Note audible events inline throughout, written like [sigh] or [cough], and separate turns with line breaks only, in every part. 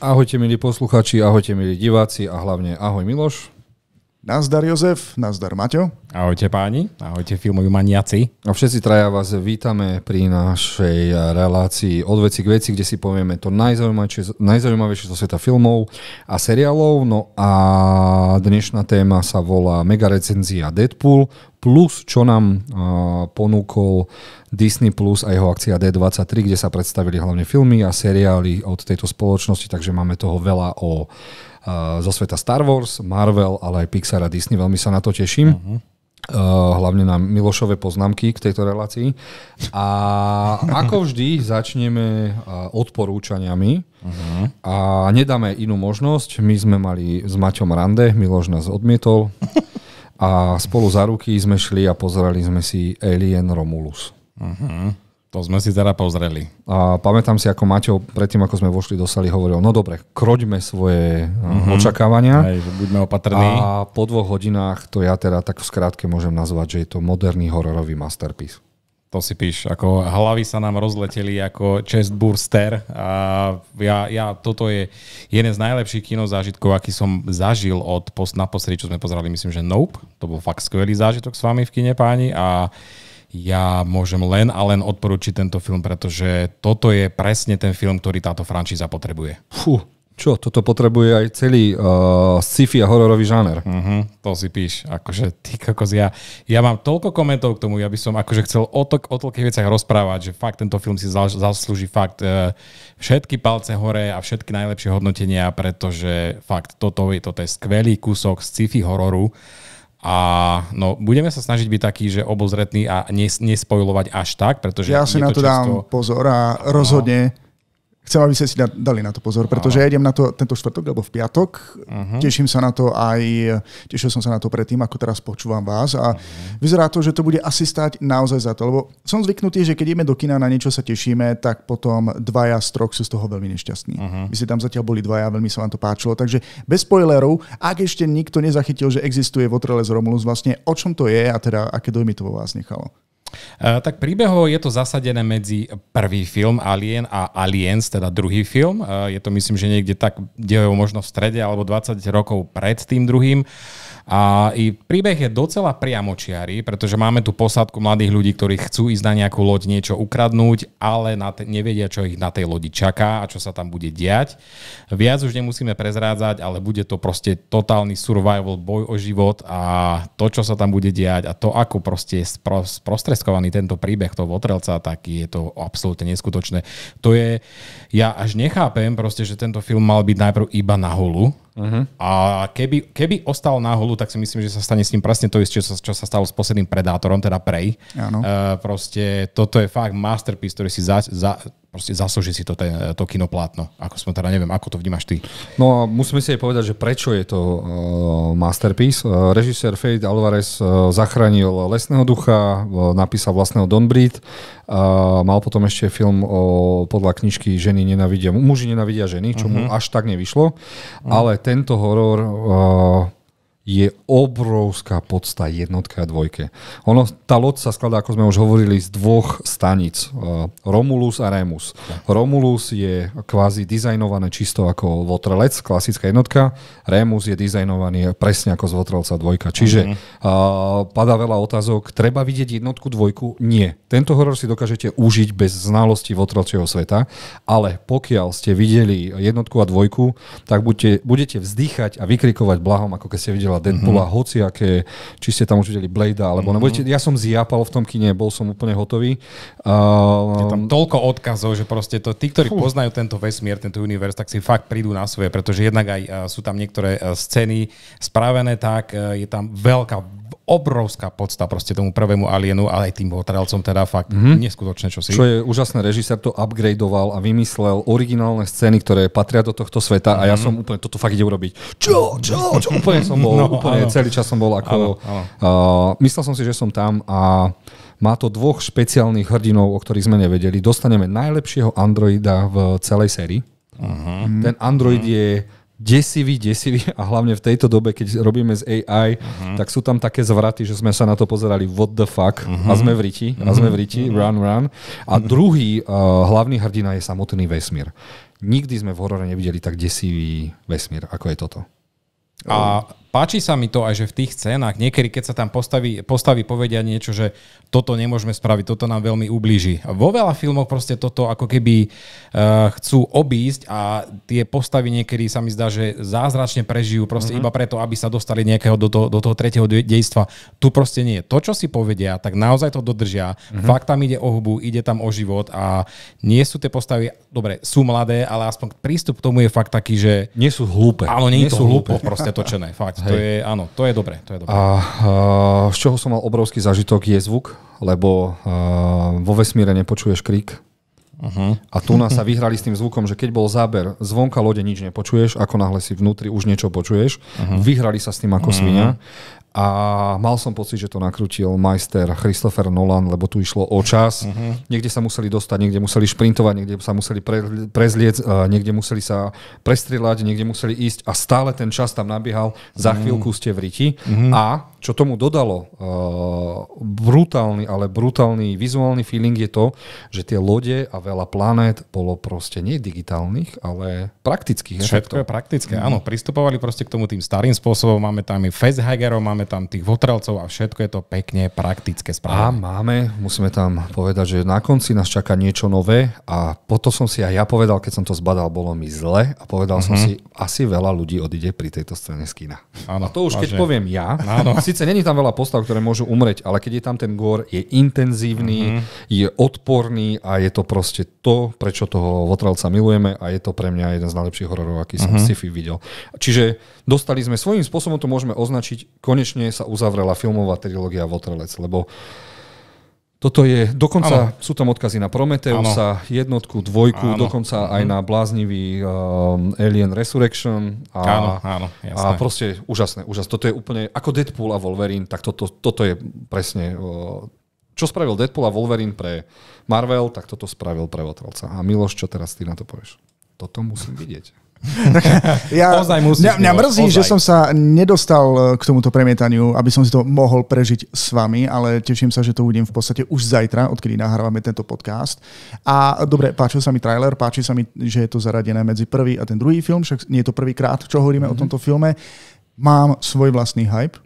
Ahojte milí posluchači, ahojte milí diváci a hlavne ahoj Miloš. Nazdar Jozef,
nazdar Maťo.
Ahojte páni, ahojte filmoví maniaci. A všetci traja vás vítame pri našej eh, relácii od veci k veci, kde si povieme to najzaujímavejšie, najzaujímavejšie zo sveta filmov a seriálov. No a dnešná téma sa volá Mega recenzia Deadpool plus čo nám uh, ponúkol Disney Plus a jeho akcia D23, kde sa predstavili hlavne filmy a seriály od tejto spoločnosti, takže máme toho veľa o Eh, zo sveta Star Wars, Marvel, ale aj Pixar a Disney. Veľmi sa na to teším. Uh-huh. Uh, hlavne na Milošové poznámky k tejto relácii. A [laughs] ako vždy začneme eh, odporúčaniami uh-huh. a nedáme inú možnosť. My sme mali s Maťom Rande, Miloš nás odmietol [laughs] a spolu za ruky sme šli a pozerali sme si Alien Romulus. Uh-huh.
To sme si teda pozreli.
A pamätám si, ako Maťo, predtým ako sme vošli do sály, hovoril, no dobre, kroďme svoje mm-hmm. očakávania. Aj, že buďme opatrní. A po dvoch hodinách to ja teda tak v skrátke môžem nazvať, že je to moderný hororový masterpiece. To si píš, ako
hlavy sa nám rozleteli ako chest burster a ja, ja, toto je jeden z najlepších kino zážitkov, aký som zažil od post, naposledy, čo sme pozerali, myslím, že Nope, to bol fakt skvelý zážitok s vami v kine, páni a ja môžem len a len odporúčiť tento film, pretože toto je presne ten film, ktorý táto frančíza potrebuje. Fú, čo, toto potrebuje aj celý uh, sci-fi a hororový žáner. Uh-huh, to si píš, akože ty kokos, ja, ja mám toľko komentov k tomu, ja by som akože chcel o, to, o toľkých veciach rozprávať, že fakt tento film si zaslúži fakt uh, všetky palce hore a všetky najlepšie hodnotenia, pretože fakt toto je, toto je skvelý kúsok sci-fi hororu. Uh, a no, budeme sa snažiť byť taký, že obozretný a nespojovať až tak, pretože... Ja si
na to často... dám pozor a rozhodne no chcem, aby ste si dali na to pozor, pretože ja idem na to tento štvrtok alebo v piatok.
Uh-huh. Teším
sa na to aj, tešil som sa na to predtým, ako teraz počúvam vás a uh-huh. vyzerá to, že to bude asi stať naozaj za to, lebo som zvyknutý, že keď ideme do kina na niečo sa tešíme, tak potom dvaja z troch sú z toho veľmi nešťastní. Uh-huh. Vy ste tam zatiaľ boli dvaja, veľmi sa vám to páčilo, takže bez spoilerov, ak ešte nikto nezachytil, že existuje z Romulus, vlastne o čom to je a teda aké dojmy to vo vás nechalo?
Eh, tak príbehovo je to zasadené medzi prvý film Alien a Aliens, teda druhý film. Eh, je to myslím, že niekde tak, kde možno v strede alebo 20 rokov pred tým druhým. A i príbeh je docela priamočiarý, pretože máme tu posádku mladých ľudí, ktorí chcú ísť na nejakú loď niečo ukradnúť, ale na te, nevedia, čo ich na tej lodi čaká a čo sa tam bude diať. Viac už nemusíme prezrádzať, ale bude to proste totálny survival, boj o život a to, čo sa tam bude diať a to, ako proste je spro, sprostredkovaný tento príbeh toho Votrelca, tak je to absolútne neskutočné. To je, ja až nechápem proste, že tento film mal byť najprv iba na holu, Uh-huh. A keby, keby ostal na holu, tak si myslím, že sa stane s ním presne to isté, čo, čo sa stalo s posledným Predátorom, teda Prey. Uh, proste toto je fakt masterpiece, ktorý si za, za, proste zaslúži si to, ten, to kinoplátno. Ako som teda neviem, ako to vnímaš ty.
No a musíme si aj povedať, že prečo je to uh, masterpiece. Uh, režisér Fade Alvarez uh, zachránil Lesného ducha, uh, napísal vlastného Don Breed, uh, mal potom ešte film o, podľa knižky Ženy nenavidia, muži nenavidia ženy, čo uh-huh. mu mhm. až tak nevyšlo. Uh-huh. Ale tento horor uh, je obrovská podsta jednotka a dvojke. Ono, tá loď sa skladá, ako sme už hovorili, z dvoch stanic. E, Romulus a Remus. Romulus je kvázi dizajnované čisto ako votrelec, klasická jednotka. Remus je dizajnovaný presne ako z votrelca dvojka. Čiže mm-hmm. uh, padá veľa otázok. Treba vidieť jednotku, dvojku? Nie. Tento horor si dokážete užiť bez znalosti votrelčieho sveta, ale pokiaľ ste videli jednotku a dvojku, tak budete, budete vzdychať a vykrikovať blahom, ako keď ste videli videla Deadpoola, mm-hmm. hociaké, či ste tam už videli Blade, alebo mm-hmm.
nebo, ja som zjapal v tom kine, bol som úplne hotový. Uh, je tam toľko odkazov, že proste to, tí, ktorí fú. poznajú tento vesmír, tento univerz, tak si fakt prídu na svoje, pretože jednak aj uh, sú tam niektoré uh, scény spravené tak, uh, je tam veľká, obrovská podsta proste tomu prvému Alienu, ale aj tým otrelcom teda fakt mm-hmm. neskutočné si... Čo je
úžasné, režisér to upgradeoval a vymyslel originálne scény, ktoré patria do tohto sveta mm-hmm. a ja mhm. som úplne, toto fakt ide urobiť. Čo, čo, čo, úplne som bol, [laughs] no, úplne áno. celý čas som bol ako... Áno, áno. Uh, myslel som si, že som tam a má to dvoch špeciálnych hrdinov, o ktorých sme nevedeli. Dostaneme najlepšieho androida v celej sérii. Uh-huh. Ten android uh-huh. je desivý, desivý [laughs] a hlavne v tejto dobe, keď robíme z AI, uh-huh. Mhm. tak sú tam také zvraty, že sme sa na to pozerali what the fuck uh-huh. a sme v riti, uh-huh. a sme v riti, uh-huh. run, run. A uh-huh. druhý uh, hlavný hrdina je samotný vesmír. Nikdy sme v horore nevideli tak desivý vesmír, ako je toto.
A páči sa mi to aj, že v tých cenách, niekedy keď sa tam postaví, postaví povedia niečo, že toto nemôžeme spraviť, toto nám veľmi ublíži. Vo veľa filmoch proste toto ako keby uh, chcú obísť a tie postavy niekedy sa mi zdá, že zázračne prežijú proste mm-hmm. iba preto, aby sa dostali nejakého do toho, do toho tretieho dejstva. Tu proste nie. To, čo si povedia, tak naozaj to dodržia. Mm-hmm. Fakt tam ide o hubu, ide tam o život a nie sú tie postavy, dobre, sú mladé, ale aspoň prístup k tomu je fakt taký, že... Nie sú hlúpe. Áno, nie, nie sú hlúpe proste točené, fakt. To je, áno, to je dobré. To je dobré. A, a
z čoho som mal obrovský zažitok je zvuk, lebo a, vo vesmíre nepočuješ krík. Uh-huh. A tu nás sa vyhrali s tým zvukom, že keď bol záber zvonka lode, nič nepočuješ, ako náhle si vnútri už niečo počuješ. Uh-huh. Vyhrali sa s tým ako uh-huh. svinia. Mhm a mal som pocit, že to nakrútil majster Christopher Nolan, lebo tu išlo o čas. Uh-huh. Niekde sa museli dostať, niekde museli šprintovať, niekde sa museli pre, prezliec, niekde museli sa prestrieľať, niekde museli ísť a stále ten čas tam nabiehal. Za mhm. chvíľku ste v riti. Uh-huh. A čo tomu dodalo uh, brutálny, ale brutálny vizuálny feeling je to, že
tie lode a veľa planét bolo proste nie digitálnych, ale praktických. Všetko je praktické, áno. Pristupovali proste k tomu tým starým spôsobom. Máme tam i Facehaggerov, máme máme tam tých votrelcov a všetko je to pekne praktické správne.
A máme, musíme tam povedať, že na konci nás čaká niečo nové a potom som si aj ja povedal, keď som to zbadal, bolo mi zle a povedal mm-hmm. som mhm. si, asi veľa ľudí odíde pri tejto scéne z kina. Áno, a to už vážne. keď poviem ja, Áno. [laughs] síce není tam veľa postav, ktoré môžu umrieť, ale keď je tam ten gór, je intenzívny, mm-hmm. je odporný a je to proste to, prečo toho votrelca milujeme a je to pre mňa jeden z najlepších hororov, aký som mm-hmm. sci-fi videl. Čiže dostali sme svojím spôsobom, to môžeme označiť konečne konečne sa uzavrela filmová trilógia Votrelec, lebo toto je, dokonca ano. sú tam odkazy na Prometeusa, ano. jednotku, dvojku, ano. dokonca aj mhm. na bláznivý um, Alien Resurrection. A, áno, ano, A proste úžasné, úžasné. Toto je úplne, ako Deadpool a Wolverine, tak toto, toto je presne, čo spravil Deadpool a Wolverine pre Marvel, tak toto spravil pre Votrelca. A Miloš, čo teraz ty na to povieš? Toto musím vidieť. [laughs]
ja, Ozaj musíš, mňa, mňa mrzí, ozaj. že som sa nedostal eh, k tomuto premietaniu, aby som si to mohol prežiť s vami, ale teším sa, že to uvidím v podstate už zajtra, odkedy nahrávame tento podcast. A dobre, páčil sa mi trailer, páči sa mi, že je to zaradené medzi prvý a ten druhý film, však nie je to prvýkrát, čo hovoríme mm-hmm. o mhm. tomto filme. Mám svoj vlastný hype,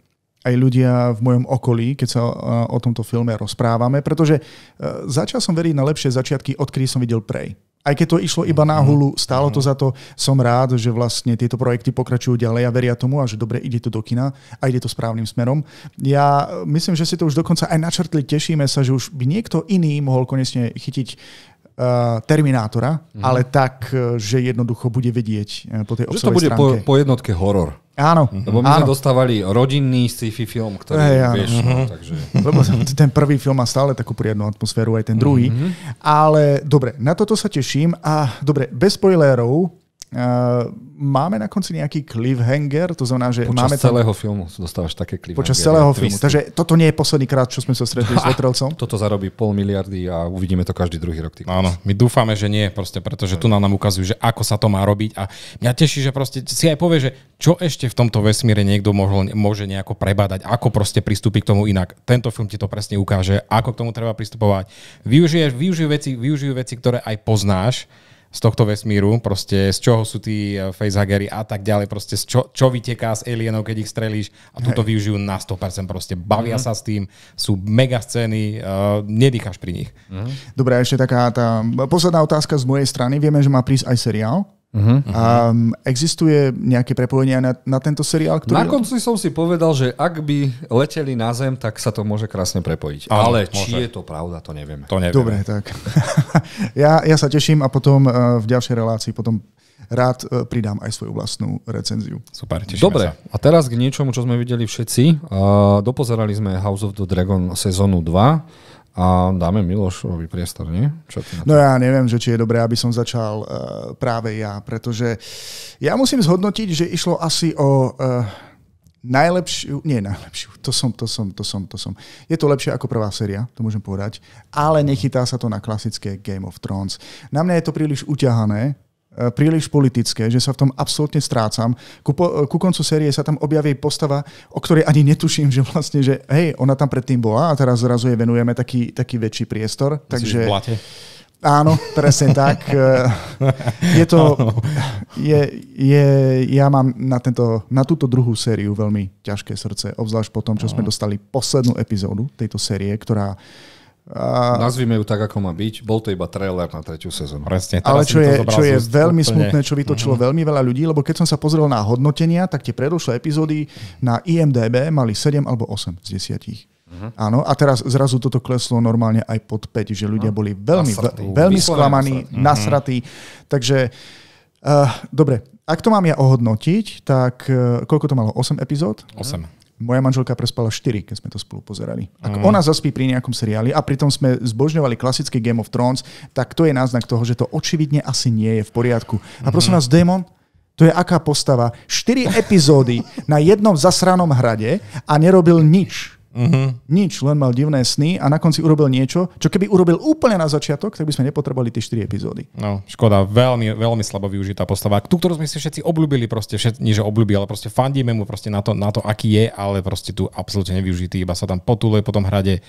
aj ľudia v mojom okolí, keď sa eh, o tomto filme rozprávame, pretože eh, začal som veriť na lepšie začiatky, odkedy som videl Prej aj keď to išlo iba na mhm. hulu, stálo to mhm. za to. Som rád, že vlastne tieto projekty pokračujú ďalej a veria tomu a že dobre ide to do kina a ide to správnym smerom. Ja e, myslím, že si to už dokonca aj načrtli, tešíme sa, že už by niekto iný mohol konečne chytiť Eh, Terminátora, mm. ale tak, eh, že jednoducho bude vedieť eh, po tej obsahovej Že to bude po, po jednotke horor. Áno. Mm-hmm. Lebo my áno. sme
dostávali rodinný sci-fi film, ktorý
Ej, áno. vieš. Mm-hmm. takže... Lebo [laughs] ten prvý film má stále takú príjemnú atmosféru, aj ten druhý. Mm-hmm. Ale dobre, na toto sa teším. A dobre, bez spoilerov, Eh, máme na konci nejaký cliffhanger, to znamená, že počas máme... Počas celého filmu dostávaš také cliffhanger. Počas celého filmu,
takže
toto nie je posledný krát, čo sme sa stretli s [laughs] Vetrelcom. Toto zarobí pol miliardy a uvidíme to každý druhý rok. Tým. Áno, my dúfame, že nie, proste, pretože tu nám, nám ukazujú, že ako sa to má robiť a mňa teší, že proste si aj povie, že čo ešte v tomto vesmíre niekto mohol, môže nejako prebadať, ako proste pristúpiť k tomu inak. Tento film ti to presne ukáže, ako k tomu treba pristupovať. Využiješ, využijú veci, veci, ktoré aj poznáš, z tohto vesmíru, proste z čoho sú tí eh, facehuggery a tak ďalej, proste z čo, čo vyteká z alienov, keď ich strelíš a túto Hej. využijú na 100%, proste bavia mm-hmm. sa s tým, sú mega scény, uh, eh, nedýcháš pri nich. Mm-hmm.
Dobre, ešte taká tá posledná otázka z mojej strany, vieme, že má prísť aj seriál, Uh-huh. A existuje nejaké prepojenie na, na tento seriál? Ktorý... Na
konci som si povedal, že ak by leteli na Zem, tak sa to môže krásne prepojiť. Ale, Ale či môže. je to pravda, to nevieme. To nevieme. Dobre, tak.
[laughs] ja, ja sa teším a potom uh, v ďalšej relácii potom rád uh, pridám aj svoju vlastnú recenziu. Super, tešíme Dobre, sa.
a teraz k niečomu, čo sme videli všetci. Uh, dopozerali sme House of the Dragon sezónu 2 a dáme Milošovi priestor, nie? Čo
ty no ja neviem, že či je dobré, aby som začal uh, práve ja, pretože ja musím zhodnotiť, že išlo asi o uh, najlepšiu, nie najlepšiu, to som, to som, to som, to som. Je to lepšie ako prvá séria, to môžem povedať, ale nechytá sa to na klasické Game of Thrones. Na mňa je to príliš uťahané, Eh, príliš politické, že sa v tom absolútne strácam. Ku, po, eh, ku koncu série sa tam objaví postava, o ktorej ani netuším, [laughs] že vlastne, že hej, ona tam predtým bola a teraz zrazu jej venujeme taký, taký väčší priestor. Takže... V blate. Áno, presne tak. [laughs] Eh, je to, je, je, ja mám na, tento, na túto druhú sériu veľmi ťažké srdce, obzvlášť po tom, čo sme dostali poslednú epizódu tejto série, ktorá uh, a...
Nazvime ju tak, ako má byť. Bol to iba trailer na tretiu sezónu. Presne. Ale čo je, čo je veľmi úplne... smutné, čo vytočilo
uh-huh. veľmi veľa ľudí, lebo keď som sa pozrel na hodnotenia, tak tie predošlé epizódy na IMDB mali 7 alebo 8 z 10. Uh-huh. Mhm. Áno, a teraz zrazu toto kleslo normálne aj pod 5, že ľudia no, boli veľmi, veľmi sklamaní, nasratí. Uh-huh. Takže, uh, dobre, ak to mám ja ohodnotiť, tak uh, koľko to malo? 8 epizód? 8. Moja manželka prespala 4, keď sme to spolu pozerali. Ak mm. ona zaspí pri nejakom seriáli a pritom sme zbožňovali klasický Game of Thrones, tak to je náznak toho, že to očividne asi nie je v poriadku. A prosím mm. vás, démon, to je aká postava? 4 epizódy na jednom zasranom hrade a nerobil nič. Uh-huh. Nič, len mal divné sny a na konci urobil niečo, čo keby urobil úplne na začiatok, tak by sme nepotrebovali tie 4 epizódy.
No, škoda, veľmi, veľmi slabo využitá postava. Tú, ktorú sme si všetci obľúbili, proste všet, nie že obľúbili, ale proste fandíme mu proste na to, na to, aký je, ale proste tu absolútne nevyužitý, iba sa tam potuluje po tom hrade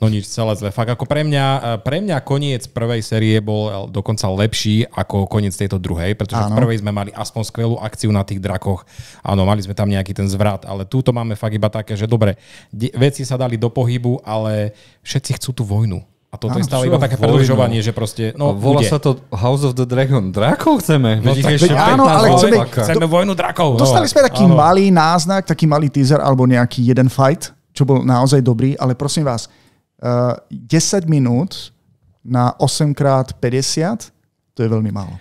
No nič, celé zle. Fakt ako pre mňa, e, pre mňa koniec prvej série bol dokonca lepší ako koniec tejto druhej, pretože ano. v prvej sme mali aspoň skvelú akciu na tých drakoch. Áno, mali sme tam nejaký ten zvrat, ale túto máme fakt iba také, že dobre, de- veci sa dali do pohybu, ale všetci chcú tú vojnu. A toto je stále iba také predlžovanie, že proste... No, a volá bude. sa to House of the Dragon. Drakov chceme. No, tak, ešte áno, ale chceme,
chceme vojnu drakov.
Dostali no, sme taký áno.
malý náznak, taký malý teaser alebo nejaký jeden fight, čo bol naozaj dobrý, ale prosím vás, 10 eh, minút na 8x50, to je veľmi málo.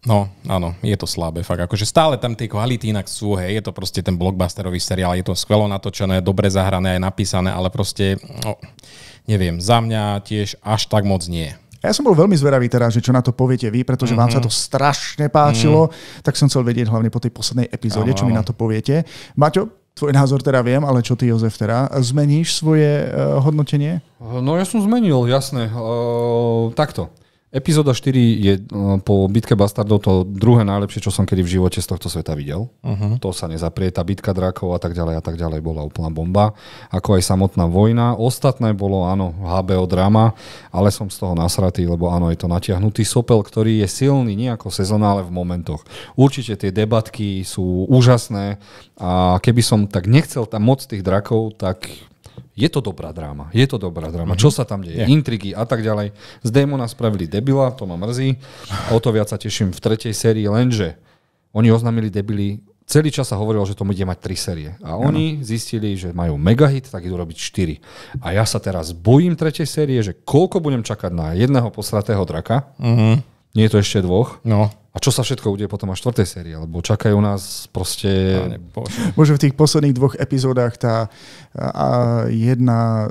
No, áno, je to slabé, fakt. Akože stále tam tie kvality inak sú, hej, je to proste ten blockbusterový seriál, je to skvelo natočené, dobre zahrané, aj napísané, ale proste, no, neviem, za mňa tiež až tak moc nie.
Ja som bol veľmi zveravý teraz, že čo na to poviete vy, pretože mm-hmm. vám sa mhm. to strašne páčilo, mm-hmm. tak som chcel vedieť hlavne po tej poslednej epizóde, ano, čo mi na to poviete. Maťo, Tvoj názor teda viem, ale čo ty, Jozef, teda? Zmeníš svoje eh, hodnotenie?
No ja som zmenil, jasné. Uh, takto. Epizóda 4 je e, po bitke bastardov to druhé najlepšie, čo som kedy v živote z tohto sveta videl. Uh-huh. To sa nezaprie, tá bitka drakov a tak ďalej a tak ďalej bola úplná bomba. Ako aj samotná vojna. Ostatné bolo, áno, HBO drama, ale som z toho nasratý, lebo áno, je to natiahnutý sopel, ktorý je silný, nie ako sezonále v momentoch. Určite tie debatky sú úžasné a keby som tak nechcel tam moc tých drakov, tak je to dobrá dráma, je to dobrá dráma, mm-hmm. čo mhm. sa tam deje, yeah. intrigy a tak ďalej. Z Démona spravili debila, to ma mrzí. o to viac sa teším v tretej sérii, lenže oni oznámili debili, celý čas sa hovorilo, že to bude mať tri série. A oni ano. zistili, že majú megahit, tak idú robiť štyri. A ja sa teraz bojím tretej série, že koľko budem čakať na jedného posratého draka, mm-hmm. nie je to ešte dvoch, no. A čo sa všetko udeje potom až štvrtej sérii? Lebo čakajú nás proste...
Možno v tých posledných dvoch epizódach tá a jedna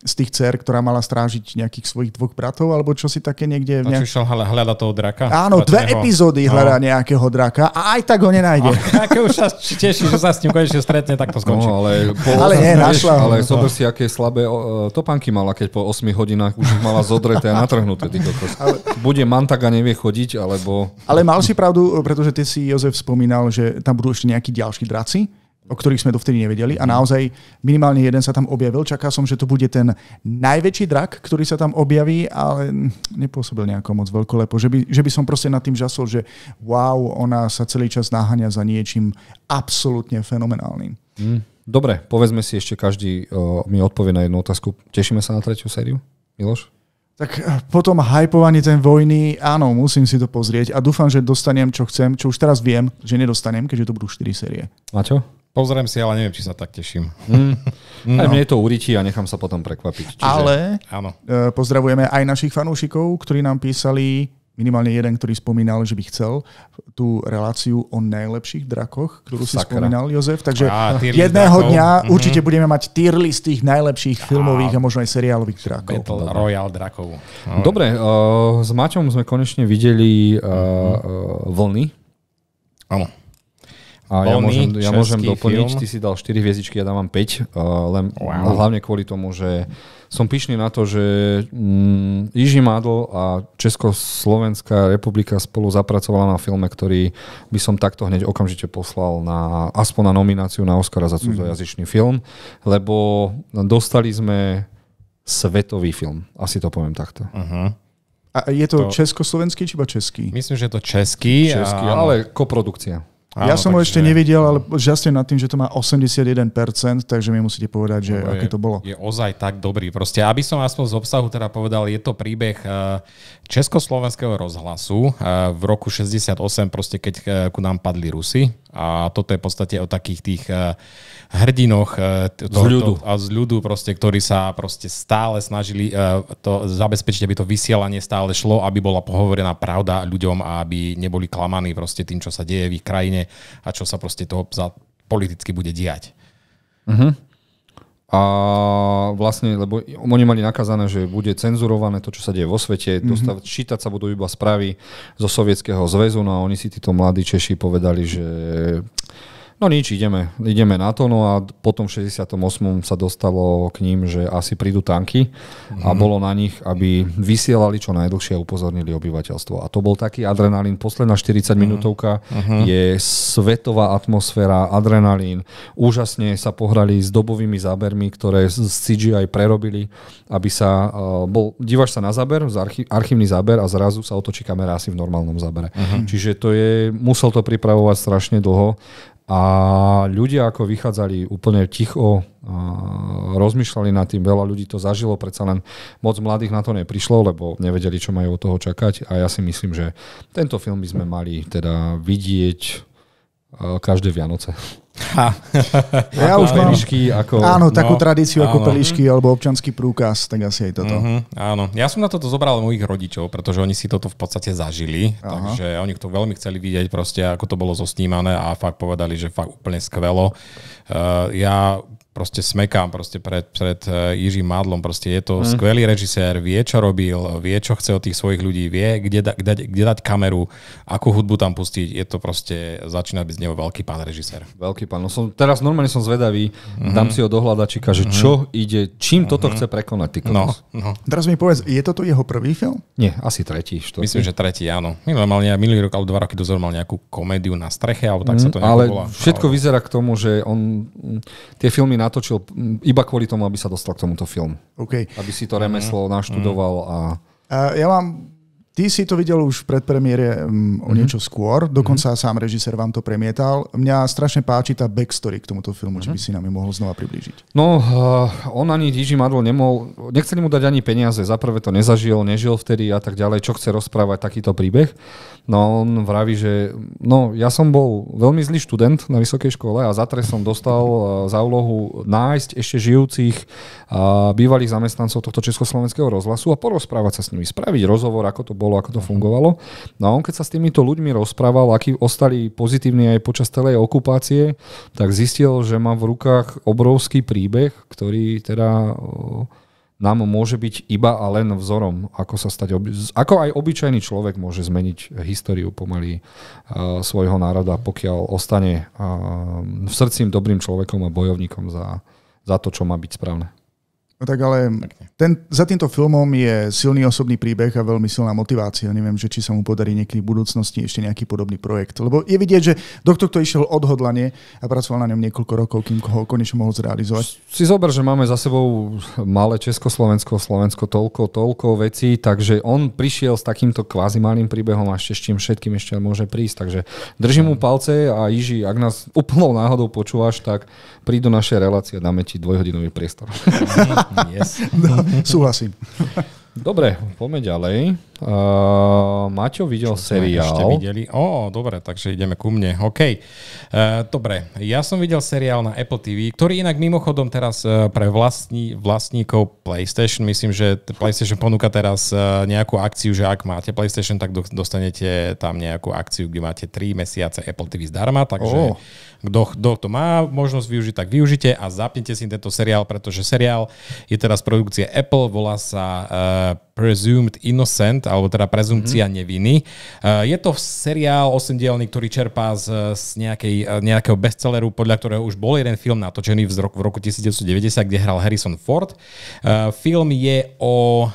z tých dcer, ktorá mala strážiť nejakých svojich dvoch bratov, alebo čo
si také niekde... Nejak... No, čo hľada toho draka? Áno, dve epizódy no. hľadá
nejakého draka a
aj tak ho nenájde. ako už sa teší, že sa s ním konečne stretne, tak to no, skončí. No, ale po, ale nie, našla ho. Ale zober
si, aké slabé uh, e, topanky mala, keď po 8 hodinách už ich mala zodreté a natrhnuté. Ale... Bude mantak a nevie chodiť, alebo...
Ale mal si pravdu, pretože ty si Jozef spomínal, že tam budú ešte nejakí ďalší draci o ktorých sme dovtedy nevedeli a naozaj minimálne jeden sa tam objavil. Čakal som, že to bude ten najväčší drak, ktorý sa tam objaví, ale nepôsobil nejako moc lepo. Že by, že by som proste nad tým žasol, že wow, ona sa celý čas naháňa za niečím absolútne fenomenálnym.
Mm. Dobre, povedzme si ešte každý uh, mi odpovie na jednu otázku. Tešíme sa na tretiu sériu, Miloš?
Tak eh, potom hypovanie ten vojny, áno, musím si to pozrieť a dúfam, že dostanem, čo chcem, čo už teraz viem, že nedostanem, keďže to budú 4 série.
čo?
Pozriem si, ale neviem, či sa tak teším.
Mm. [laughs] No. Aj mne to
uričí a nechám sa potom prekvapiť. Čiže... Ale áno.
E, pozdravujeme aj našich fanúšikov, ktorí nám písali minimálne jeden, ktorý spomínal, že by chcel tú reláciu o najlepších drakoch, ktorú Sakra. si spomínal, Jozef. Takže Á, jedného drakov. dňa mm-hmm. určite budeme mať tier list tých najlepších filmových a možno aj seriálových drakov. Battle Royal drakov. No. Dobre,
uh, s Maťom sme konečne videli uh, uh, vlny. Áno. A ja môžem, ja môžem doplniť, film. ty si dal 4 hviezdičky, ja dávam 5, eh, len wow. hlavne kvôli tomu, že som pyšný na to, že mm, Jiži Madl a Československá republika spolu zapracovala na filme, ktorý by som takto hneď okamžite poslal na, aspoň na nomináciu na Oscara za mhm. cudzojazyčný mm. film, lebo dostali sme svetový film. Asi to poviem takto. Uh-huh.
A je to, to československý či iba český? Myslím, že je to český. Český, a... ale koprodukcia. Áno, ja som ho ešte nevidel, ale žasne nad tým, že to má 81%, takže mi musíte povedať, že no, aké to bolo.
Je ozaj tak dobrý. Proste, aby som aspoň z obsahu teda povedal, je to príbeh eh, československého rozhlasu eh, v roku 68, proste keď eh, ku nám padli Rusy a toto je v podstate o takých tých eh, hrdinoch eh, to, z ľudu. To, a z ľudu proste, ktorí sa proste stále snažili eh, to zabezpečiť, aby to vysielanie stále šlo, aby bola pohovorená pravda ľuďom a aby neboli klamaní proste tým, čo sa deje v ich krajine a čo sa proste to za, politicky bude diať.
Uh-huh.
A vlastne, lebo oni mali nakazané, že bude cenzurované to, čo sa deje vo svete, mm-hmm. dostav, čítať sa budú iba správy zo Sovietskeho zväzu, no a oni si títo mladí Češi povedali, že No nič, ideme, ideme na to. No a potom v 68. sa dostalo k ním, že asi prídu tanky mm-hmm. a mhm. bolo na nich, aby vysielali čo najdlhšie a upozornili obyvateľstvo. A to bol taký adrenalín. Posledná 40 mm-hmm. minútovka mm-hmm. je svetová atmosféra, adrenalín. Úžasne sa pohrali s dobovými zábermi, ktoré z CGI prerobili, aby sa... Uh, bol, diváš sa na záber, archi, archívny záber a zrazu sa otočí kamera asi v normálnom zábere. Mm-hmm. Čiže to je... Musel to pripravovať strašne dlho a ľudia ako vychádzali úplne ticho, rozmýšľali nad tým, veľa ľudí to zažilo, predsa len moc mladých na to neprišlo, lebo nevedeli, čo majú od toho čakať a ja si myslím, že tento film by sme mali teda vidieť
každé Vianoce. Ha. Ja už mám,
ako, áno, no, takú no, tradíciu ako áno. pelišky alebo občanský prúkaz, tak asi aj toto. Uh-huh,
áno, ja som na toto zobral mojich rodičov, pretože oni si toto v podstate zažili, Aha. takže oni to veľmi chceli vidieť proste, ako to bolo zosnímané a fakt povedali, že fakt úplne skvelo. Uh, ja proste smekám proste pred, pred e, Jižím Madlom. proste je to mm. skvelý režisér, vie, čo robil, vie, čo chce od tých svojich ľudí, vie, kde, da, kde, kde dať kameru, akú hudbu tam pustiť, je to proste, začína byť z neho veľký pán režisér. Veľký pán, no som, teraz normálne som zvedavý, mm-hmm. dám si ho do hľadačika, že mm-hmm. čo ide, čím mm-hmm. toto mhm. chce prekonať, ty no,
no.
Teraz mi povedz, je toto jeho prvý film? Nie,
asi tretí, štvrtý. Myslím, že tretí, áno. Minulý, mal ne, minulý rok alebo dva roky dozor mal nejakú komédiu na streche, alebo tak mm, sa to mhm, Ale všetko
ale... vyzerá k tomu, že on tie filmy na natočil mm, iba
kvôli tomu, aby sa dostal k tomuto filmu.
Okay. Aby si to remeslo mm-hmm. naštudoval a...
Ja mám Ty si to videl už pred premiére um, mm, o mm-hmm. niečo skôr, dokonca mm-hmm. sám režisér vám to premietal. Mňa strašne páči tá backstory k tomuto filmu, mm-hmm. či by mhm. si nám ju mohol znova priblížiť.
No, uh, on ani Gigi Marvel nemohol, nechceli mu dať ani peniaze, za prvé to nezažil, nežil vtedy a tak ďalej, čo chce rozprávať takýto príbeh. No on vraví, že no ja som bol veľmi zlý študent na vysokej škole a za som dostal uh, za úlohu nájsť ešte žijúcich uh, bývalých zamestnancov tohto Československého rozhlasu a porozprávať sa s nimi, spraviť rozhovor, ako to bolo bolo, ako to fungovalo. No a on keď sa s týmito ľuďmi rozprával, akí ostali pozitívni aj počas celej okupácie, tak zistil, že má v rukách obrovský príbeh, ktorý teda nám môže byť iba a len vzorom, ako sa stať, ako aj obyčajný človek môže zmeniť históriu pomaly svojho národa, pokiaľ ostane v srdcím dobrým človekom a bojovníkom za, za to, čo má
byť správne. No tak ale ten, za týmto filmom je silný osobný príbeh a veľmi silná motivácia. Neviem, že či sa mu podarí niekedy v budúcnosti ešte nejaký podobný projekt. Lebo je vidieť, že doktor to išiel odhodlanie a pracoval na ňom niekoľko rokov, kým ho konečne mohol zrealizovať. Si zober, že
máme za sebou malé Československo, Slovensko toľko, toľko vecí, takže on prišiel s takýmto kvázi malým príbehom a ešte s čím všetkým ešte môže prísť. Takže držím mu palce a Iži, ak nás úplnou náhodou počúvaš, tak príď do našej relácie a dáme ti dvojhodinový
priestor. [laughs] yes. no, súhlasím. Dobre, poďme ďalej. Uh, Maťo videl Čo seriál. Ešte videli? Ó, dobre, takže ideme ku mne. OK. Uh, dobre, ja som videl seriál na Apple TV, ktorý inak mimochodom teraz uh, pre vlastní, vlastníkov PlayStation, myslím, že PlayStation ponúka teraz uh, nejakú akciu, že ak máte PlayStation, tak dostanete tam nejakú akciu, kde máte 3 mesiace Apple TV zdarma, takže oh. kto to má možnosť využiť, tak využite a zapnite si tento seriál, pretože seriál je teraz produkcie Apple, volá sa uh, Presumed Innocent alebo teda prezumcia mm-hmm. neviny. Eh, je to seriál osemdielný, ktorý čerpá z, z nejakej, eh, nejakého bestselleru, podľa ktorého už bol jeden film natočený v roku, v roku 1990, kde hral Harrison Ford. Eh, film je o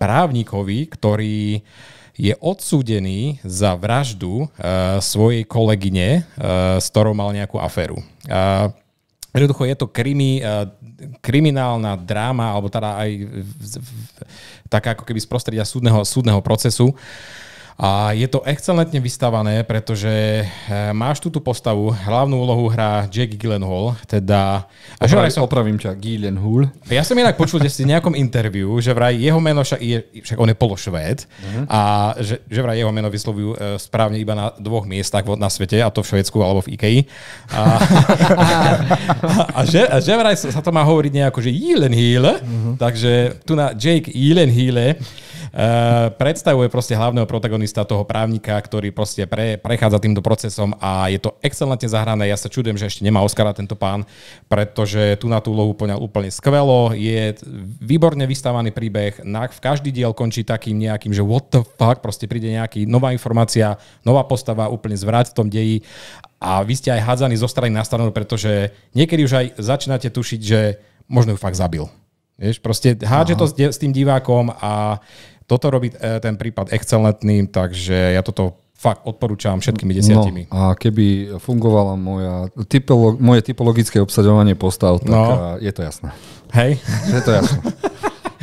právnikovi, ktorý je odsúdený za vraždu svojej kolegyne, s ktorou mal nejakú aféru. Jednoducho je to krimi, eh, kriminálna dráma, alebo teda aj taká ako keby z prostredia súdneho, súdneho procesu. Uh, a je to excelentne vystavané, pretože eh, máš túto postavu, hlavnú úlohu hrá Jack Gyllenhaal, teda... A že vraj som... Opravím ťa, Gyllenhaal. Ja som inak počul si v nejakom interviu, že vraj jeho meno, však, je, však on je pološvéd, uh-huh. a že, že vraj jeho meno vyslovujú eh, správne iba na dvoch miestach na svete, a to v Švedsku alebo v Ikei. A, a, [laughs] a, že, a že vraj sa to má hovoriť nejako, že Gyllenhaal, uh-huh. takže tu na Jake Gyllenhaal Eh, predstavuje proste hlavného protagonista toho právnika, ktorý proste pre, prechádza týmto procesom a je to excelentne zahrané. Ja sa čudujem, že ešte nemá Oscara tento pán, pretože tu na tú lohu poňal úplne skvelo. Je výborne vystávaný príbeh. Na, v každý diel končí takým nejakým, že what the fuck, proste príde nejaký nová informácia, nová postava, úplne zvrať v tom deji a vy ste aj hádzaní zo strany na stranu, pretože niekedy už aj začínate tušiť, že možno ju fakt zabil. Vieš, proste hádže Aha. to s tým divákom a uh, toto robí e, ten prípad excelentným, takže ja toto fakt odporúčam všetkými desiatimi.
No, a keby fungovala moja typolo- moje typologické obsadovanie postav, tak no. E, je to jasné. Hej? Je to jasné. [laughs]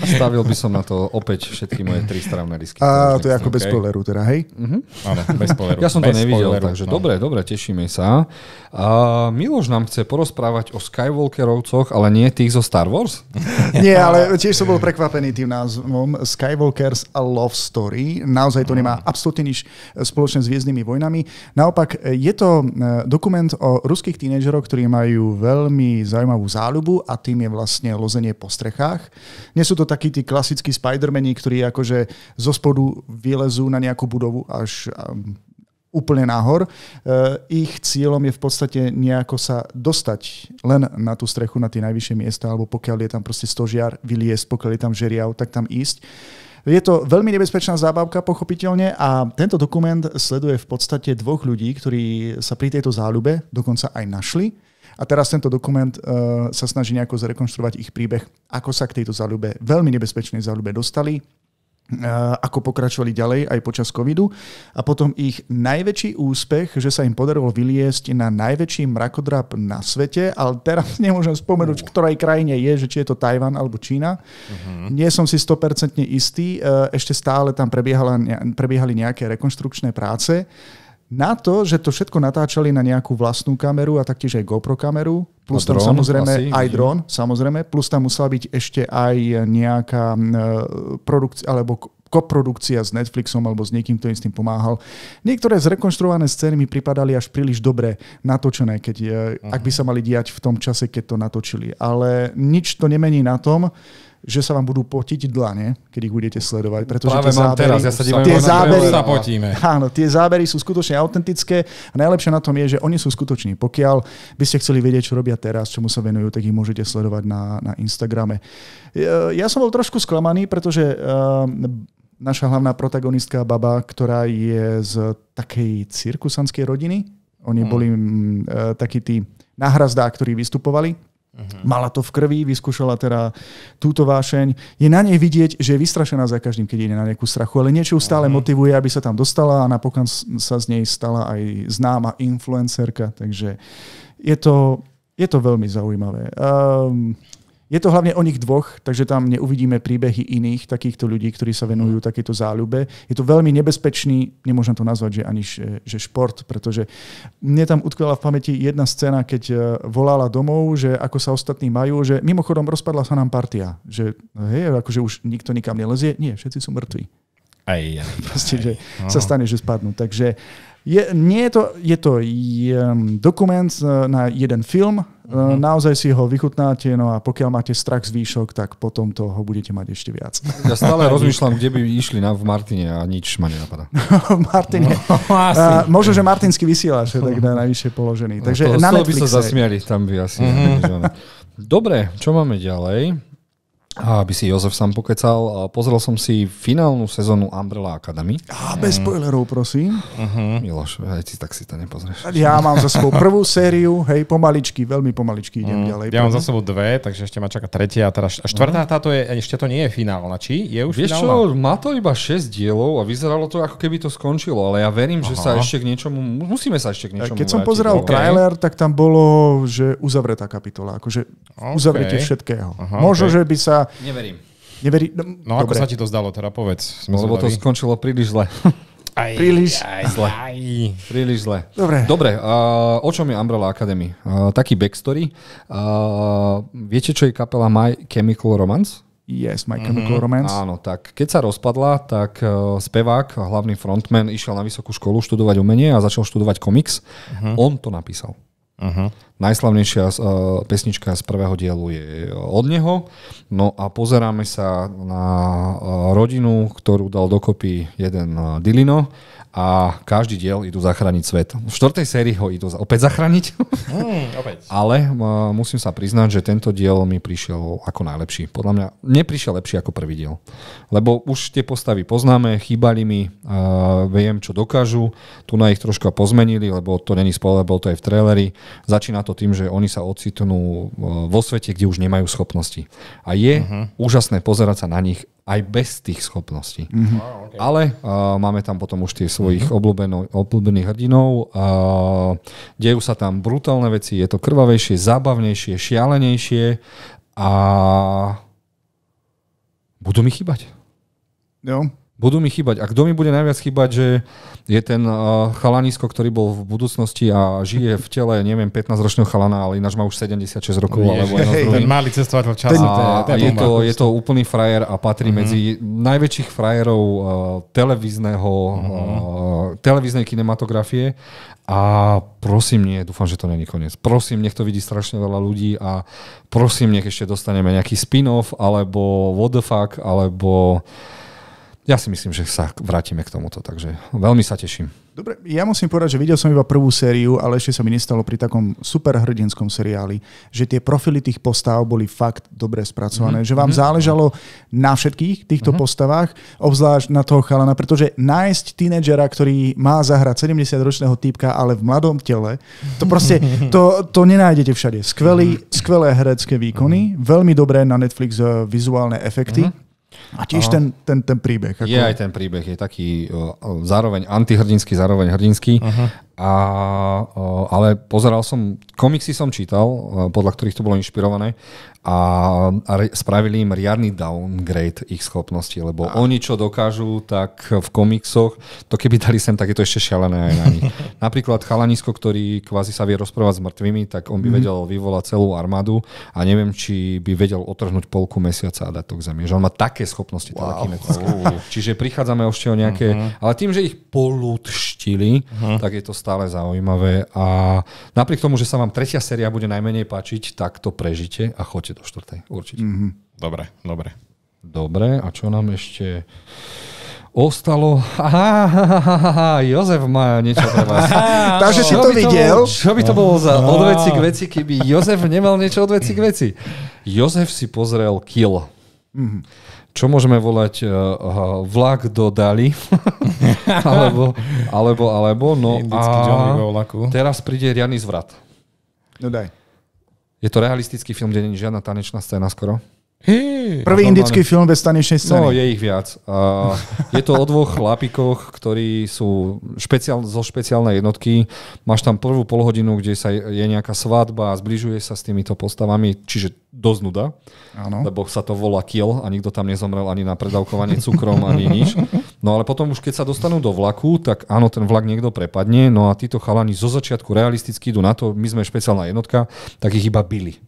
stavil by som na to opäť všetky moje tri stravné risky. A to je ako okay. bez spoileru
teda, hej? Uh-huh. Áno, bez spoileru. Ja som bez to nevidel, spoileru, takže no.
dobre, dobre, tešíme sa. A Miloš nám chce porozprávať o Skywalkerovcoch, ale nie tých zo Star
Wars? [laughs] nie, ale tiež som bol prekvapený tým názvom Skywalkers a Love Story. Naozaj to nemá mm. absolútne nič spoločné s Hviezdnymi vojnami. Naopak, e, je to e, dokument o ruských tínežeroch, ktorí majú veľmi zaujímavú záľubu a tým je vlastne lozenie po strechách. Nie sú to tak takí tí klasickí Spider-Mani, ktorí akože zo spodu vylezú na nejakú budovu až um, úplne nahor. E, ich cieľom je v podstate nejako sa dostať len na tú strechu, na tie najvyššie miesta, alebo pokiaľ je tam proste stožiar, vyliesť, pokiaľ je tam žeriav, tak tam ísť. Je to veľmi nebezpečná zábavka, pochopiteľne, a tento dokument sleduje v podstate dvoch ľudí, ktorí sa pri tejto záľube dokonca aj našli a teraz tento dokument uh, sa snaží nejako zrekonštruovať ich príbeh, ako sa k tejto záľube, veľmi nebezpečnej záľube dostali, eh, ako pokračovali ďalej aj počas covidu a potom ich najväčší úspech, že sa im podarilo vyliesť na najväčší mrakodrap na svete, ale teraz [laughs] nemôžem spomenúť, v ktorej krajine je, že či je to Tajvan alebo Čína.
Uh-huh.
Nie som si 100% istý, eh, ešte stále tam prebiehali nejaké rekonštrukčné práce na to, že to všetko natáčali na nejakú vlastnú kameru a taktiež aj GoPro kameru, plus a tam drón, samozrejme asi, aj dron, samozrejme, plus tam musela byť ešte aj nejaká e, produkcia alebo koprodukcia s Netflixom alebo s niekým, kto im s tým pomáhal. Niektoré zrekonštruované scény mi pripadali až príliš dobre natočené, keď, uh-huh. ak by mhm. sa mali diať v tom čase, keď to natočili. Ale nič to nemení na tom, že sa vám budú potiť dlane, keď ich budete sledovať. Pretože Práve tie zábery, teraz, ja sa tie zábery, sa potíme. Áno, tie zábery sú skutočne autentické a najlepšie na tom je, že oni sú skutoční. Pokiaľ by ste chceli vedieť, čo robia teraz, čomu sa venujú, tak ich môžete sledovať na, na Instagrame. Ja som bol trošku sklamaný, pretože naša hlavná protagonistka Baba, ktorá je z takej cirkusanskej rodiny, oni hmm. boli takí tí nahrazdá, ktorí vystupovali, Uh-huh. Mala to v krvi, vyskúšala teda túto vášeň. Je na nej vidieť, že je vystrašená za každým, keď ide na nejakú strachu, ale niečo stále uh-huh. motivuje, aby sa tam dostala a napokon sa z nej stala aj známa influencerka. Takže je to, je to veľmi zaujímavé. Um, je to hlavne o nich dvoch, takže tam neuvidíme príbehy iných takýchto ľudí, ktorí sa venujú takéto záľube. Je to veľmi nebezpečný, nemôžem to nazvať, že ani že šport, pretože mne tam utkvela v pamäti jedna scéna, keď e, volala domov, že ako sa ostatní majú, že mimochodom rozpadla sa nám partia, že hej, akože už nikto nikam nelezie, nie, všetci sú mŕtvi. Aj, aj, aj. Proste, že aj. sa stane, že spadnú. Takže uh, je, nie je to, je to dokument eh, na jeden film, mm-hmm. naozaj si ho vychutnáte, no a pokiaľ máte strach z výšok, tak potom to ho budete mať ešte viac. Ja stále [laughs] rozmýšľam, kde by išli na, v Martine a nič ma nenapadá. [laughs] v Martine. No, uh, možno, že Martinsky vysielač je tak najvyššie [laughs] položený. No, Takže no, to. na Netflixe. by sa zasmiali, tam by asi. Mm-hmm.
Dobre, čo máme ďalej? aby si Jozef sám pokecal. Pozrel som si finálnu sezónu Umbrella Academy. A bez spoilerov, prosím. Uh-huh. Miloš, aj ty tak si to nepozrieš. Ja mám za
sebou prvú sériu, hej, pomaličky, veľmi pomaličky idem uh, ďalej.
Ja mám za sebou dve, takže ešte ma čaká tretia, teda štvrtá uh-huh. táto je, ešte to nie je finálna, či? Je už Vieš finálna? čo, má to iba 6 dielov
a vyzeralo to, ako keby to skončilo, ale ja verím, Aha. že sa ešte k niečomu, musíme sa ešte k niečomu Keď som vrátiť, pozeral
okay. trailer, tak tam bolo, že uzavretá kapitola, akože okay. uzavrete všetkého. Aha, Možno, okay. že by sa
Neverím. Neverí... No, no ako sa ti to zdalo, teda povedz. No, lebo to skončilo príliš zle. [laughs] Aj, príliš aj, [laughs] zle. Aj. Príliš zle. Dobre. Dobre, uh,
o čom je Umbrella Academy? Uh, taký backstory. Uh, viete, čo je kapela My Chemical Romance? Yes, My mhm. Chemical mm-hmm. Romance. Áno, tak keď sa rozpadla, tak uh, spevák, hlavný frontman, išiel na vysokú školu študovať umenie a začal študovať komiks. Mm-hmm. On to napísal. Uh-huh. Najslavnejšia uh, pesnička z prvého dielu je od neho. No a pozeráme sa na uh, rodinu, ktorú dal dokopy jeden uh, Dilino a každý diel idú zachrániť svet. V štvrtej sérii ho idú opäť zachrániť.
Mm, [laughs] opäť.
Ale uh, musím sa priznať, že tento diel mi prišiel ako najlepší. Podľa mňa neprišiel lepší ako prvý diel. Lebo už tie postavy poznáme, chýbali mi, uh, viem, čo dokážu. Tu na ich troška pozmenili, lebo to není spoiler, bol to aj v traileri. Začína to tým, že oni sa ocitnú e, vo svete, kde už nemajú schopnosti. A je uh-huh. úžasné pozerať sa na nich aj bez tých schopností. Uh-huh. Mhm. Wow, okay. Ale uh, máme tam potom už tie svojich uh-huh. obľúbených hrdinov. Uh, dejú sa tam brutálne veci, je to krvavejšie, zábavnejšie, šialenejšie a budú mi chýbať. Jo budú mi chýbať. A kto mi bude najviac chýbať, že je ten uh, chalanisko, ktorý bol v budúcnosti a žije v tele, neviem, 15-ročného chalana, ale ináč má už 76 rokov. Jež, alebo hej, ten malý cestovateľ času. A, ten je, to, je to úplný frajer a patrí uh-huh. medzi najväčších frajerov uh, televízneho, uh-huh. uh, televíznej kinematografie a prosím nie, dúfam, že to není koniec. Prosím, nech to vidí strašne veľa ľudí a prosím, nech ešte dostaneme nejaký spin-off alebo what the fuck, alebo ja si myslím, že sa vrátime k tomuto, takže veľmi sa teším.
Dobre, ja musím povedať, že videl som iba prvú sériu, ale ešte sa mi nestalo pri takom superhrdinskom seriáli, že tie profily tých postav boli fakt dobre spracované, mm-hmm. že vám mm-hmm. záležalo no. na všetkých týchto mm-hmm. postavách, obzvlášť na toho chalana, pretože nájsť tínedžera, ktorý má zahrať 70-ročného týpka, ale v mladom tele, to proste, [laughs] to, to nenájdete všade. Skvelý, mm-hmm. skvelé herecké výkony, mm-hmm. veľmi dobré na Netflix eh, vizuálne efekty. Mm-hmm a tiež ten, ten, ten príbeh. Ako... Je aj
ten príbeh, je taký zároveň antihrdinský, zároveň hrdinský. Uh-huh. A, ale pozeral som, komiksy som čítal, podľa ktorých to bolo inšpirované a, a spravili im riadny downgrade ich schopnosti, lebo a. oni čo dokážu, tak v komiksoch, to keby dali sem, tak je to ešte šialené aj na nich. [laughs] Napríklad Chalanisko, ktorý kvázi sa vie rozprávať s mŕtvými, tak on by mm-hmm. vedel vyvolať celú armádu a neviem, či by vedel otrhnúť polku mesiaca a dať to k zemi. Že on má také schopnosti wow. Čiže prichádzame ešte o nejaké... Mm-hmm. Ale tým, že ich polúdštili, mm-hmm. tak je to stále zaujímavé a napriek tomu, že sa vám tretia séria bude najmenej páčiť, tak to prežite a choďte do štvrtej, určite. Mm-hmm. Dobre, dobre. Dobre, a čo nám ešte ostalo? Aha, aha, aha, Jozef má niečo pre vás. [laughs] Takže si to videl. čo by to bolo za odveci k veci, keby Jozef nemal niečo odveci k veci? Jozef si pozrel Kill. Mm-hmm čo môžeme volať uh, vlak do Dali, [laughs] alebo, alebo, alebo, no a teraz príde riadny zvrat. No daj. Je to realistický film, kde nie je žiadna tanečná scéna skoro. Hey, Prvý indický film bez tanečnej scény. No, je ich viac. Uh, je to o dvoch chlapikoch, ktorí sú špeciál, zo špeciálnej jednotky. Máš tam prvú polhodinu, kde sa je nejaká svadba a zbližuje sa s týmito postavami, čiže dosť nuda, ano. lebo sa to volá kill a nikto tam nezomrel ani na predávkovanie cukrom, ani nič. No ale potom už keď sa dostanú do vlaku, tak áno, ten vlak niekto prepadne, no a títo chalani zo začiatku realisticky idú na to, my sme špeciálna jednotka, tak ich iba byli.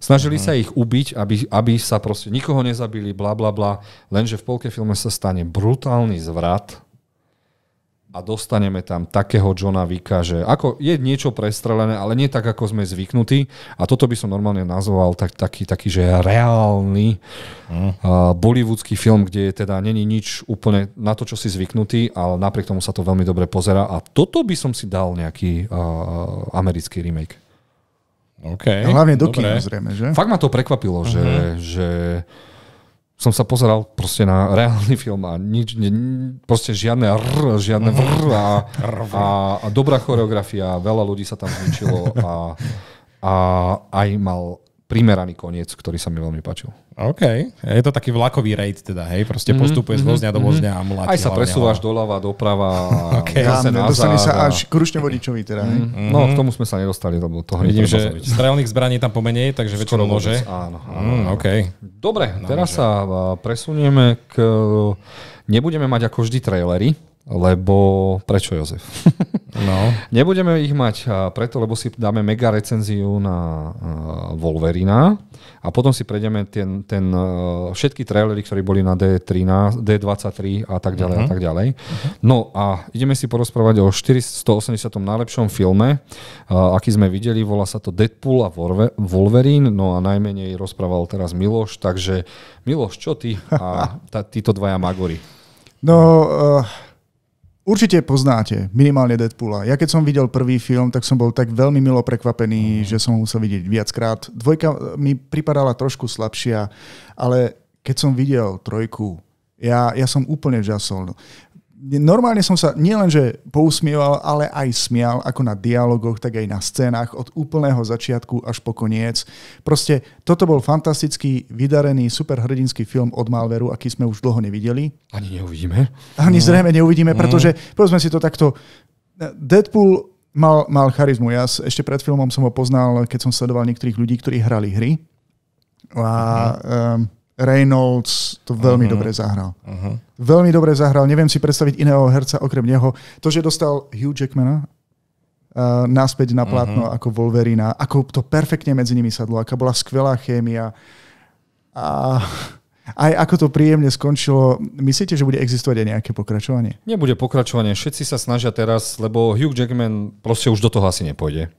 Snažili uh-huh. sa ich ubiť, aby, aby sa proste nikoho nezabili, bla bla bla. Lenže v polke filme sa stane brutálny zvrat a dostaneme tam takého Johna vika, že ako je niečo prestrelené, ale nie tak, ako sme zvyknutí. A toto by som normálne nazval tak, taký, taký, že reálny mm. uh, bollywoodský film, kde je teda není nič úplne na to, čo si zvyknutý, ale napriek tomu sa to veľmi dobre pozera. A toto by som si dal nejaký uh, americký remake. Okay, a hlavne do kina zrejme, že? Fakt ma to prekvapilo, uh-huh. že, mhm. že som sa pozeral proste na [laughs] reálny film a nič, ne, proste žiadne rr, žiadne mhm. vr a, a, a dobrá choreografia, veľa ľudí sa tam zničilo a, a aj mal primeraný koniec, ktorý sa mi veľmi páčil.
OK. Je to taký vlakový raid teda, hej? Proste mm-hmm. z mhm, vozňa do mhm. vozňa a mladí Aj sa presúvaš doľava, doprava. [laughs] OK. ja, dostali sa až
k vodičovi teda, hej?
Mm-hmm. No, mhm. k tomu
sme sa
nedostali, lebo toho. Vidím, že
strelných zbraní tam pomenej, takže väčšinou môže. Áno. áno. Mm, OK.
Dobre, teraz sa presunieme k... Nebudeme mať ako vždy trailery, lebo prečo Jozef? [laughs] No. Nebudeme ich mať preto, lebo si dáme mega recenziu na Wolverina a potom si prejdeme ten, ten, e, všetky trailery, ktorí boli na D13, D23 a tak ďalej uh-huh. a mhm. tak ďalej. Uh-huh. No a ideme si porozprávať o 480. najlepšom filme, e, aký sme videli, volá sa to Deadpool a Wolverine, no a najmenej rozprával teraz Miloš, takže Miloš, čo ty a [laughs] títo dvaja magory?
No, uh Určite poznáte minimálne Deadpoola. Ja keď som videl prvý film, tak som bol tak veľmi milo prekvapený, mm. že som ho musel vidieť viackrát. Dvojka mi pripadala trošku slabšia, ale keď som videl trojku, ja, ja som úplne žasol normálne som sa nielenže že pousmieval, ale aj smial, ako na dialogoch, tak aj na scénách, od úplného začiatku až po koniec. Proste toto bol fantastický, vydarený, superhrdinský film od Malveru, aký sme už dlho nevideli.
Ani neuvidíme. Ani no. zrejme
neuvidíme, mm. pretože, povedzme si to takto, Deadpool mal, mal charizmu. Ja ešte pred filmom som ho poznal, keď som sledoval niektorých ľudí, ktorí hrali hry. A um, Reynolds to veľmi uh-huh. dobre zahral. Uh-huh. Veľmi dobre zahral. Neviem si predstaviť iného herca okrem neho. To, že dostal Hugh Jackmana uh, naspäť na plátno uh-huh. Mhm. ako Wolverina, ako to perfektne medzi nimi sadlo, aká bola skvelá chémia. A aj ako to príjemne skončilo, myslíte, že bude existovať aj nejaké pokračovanie?
Nebude pokračovanie. Všetci sa snažia teraz, lebo Hugh Jackman proste už do toho asi nepôjde.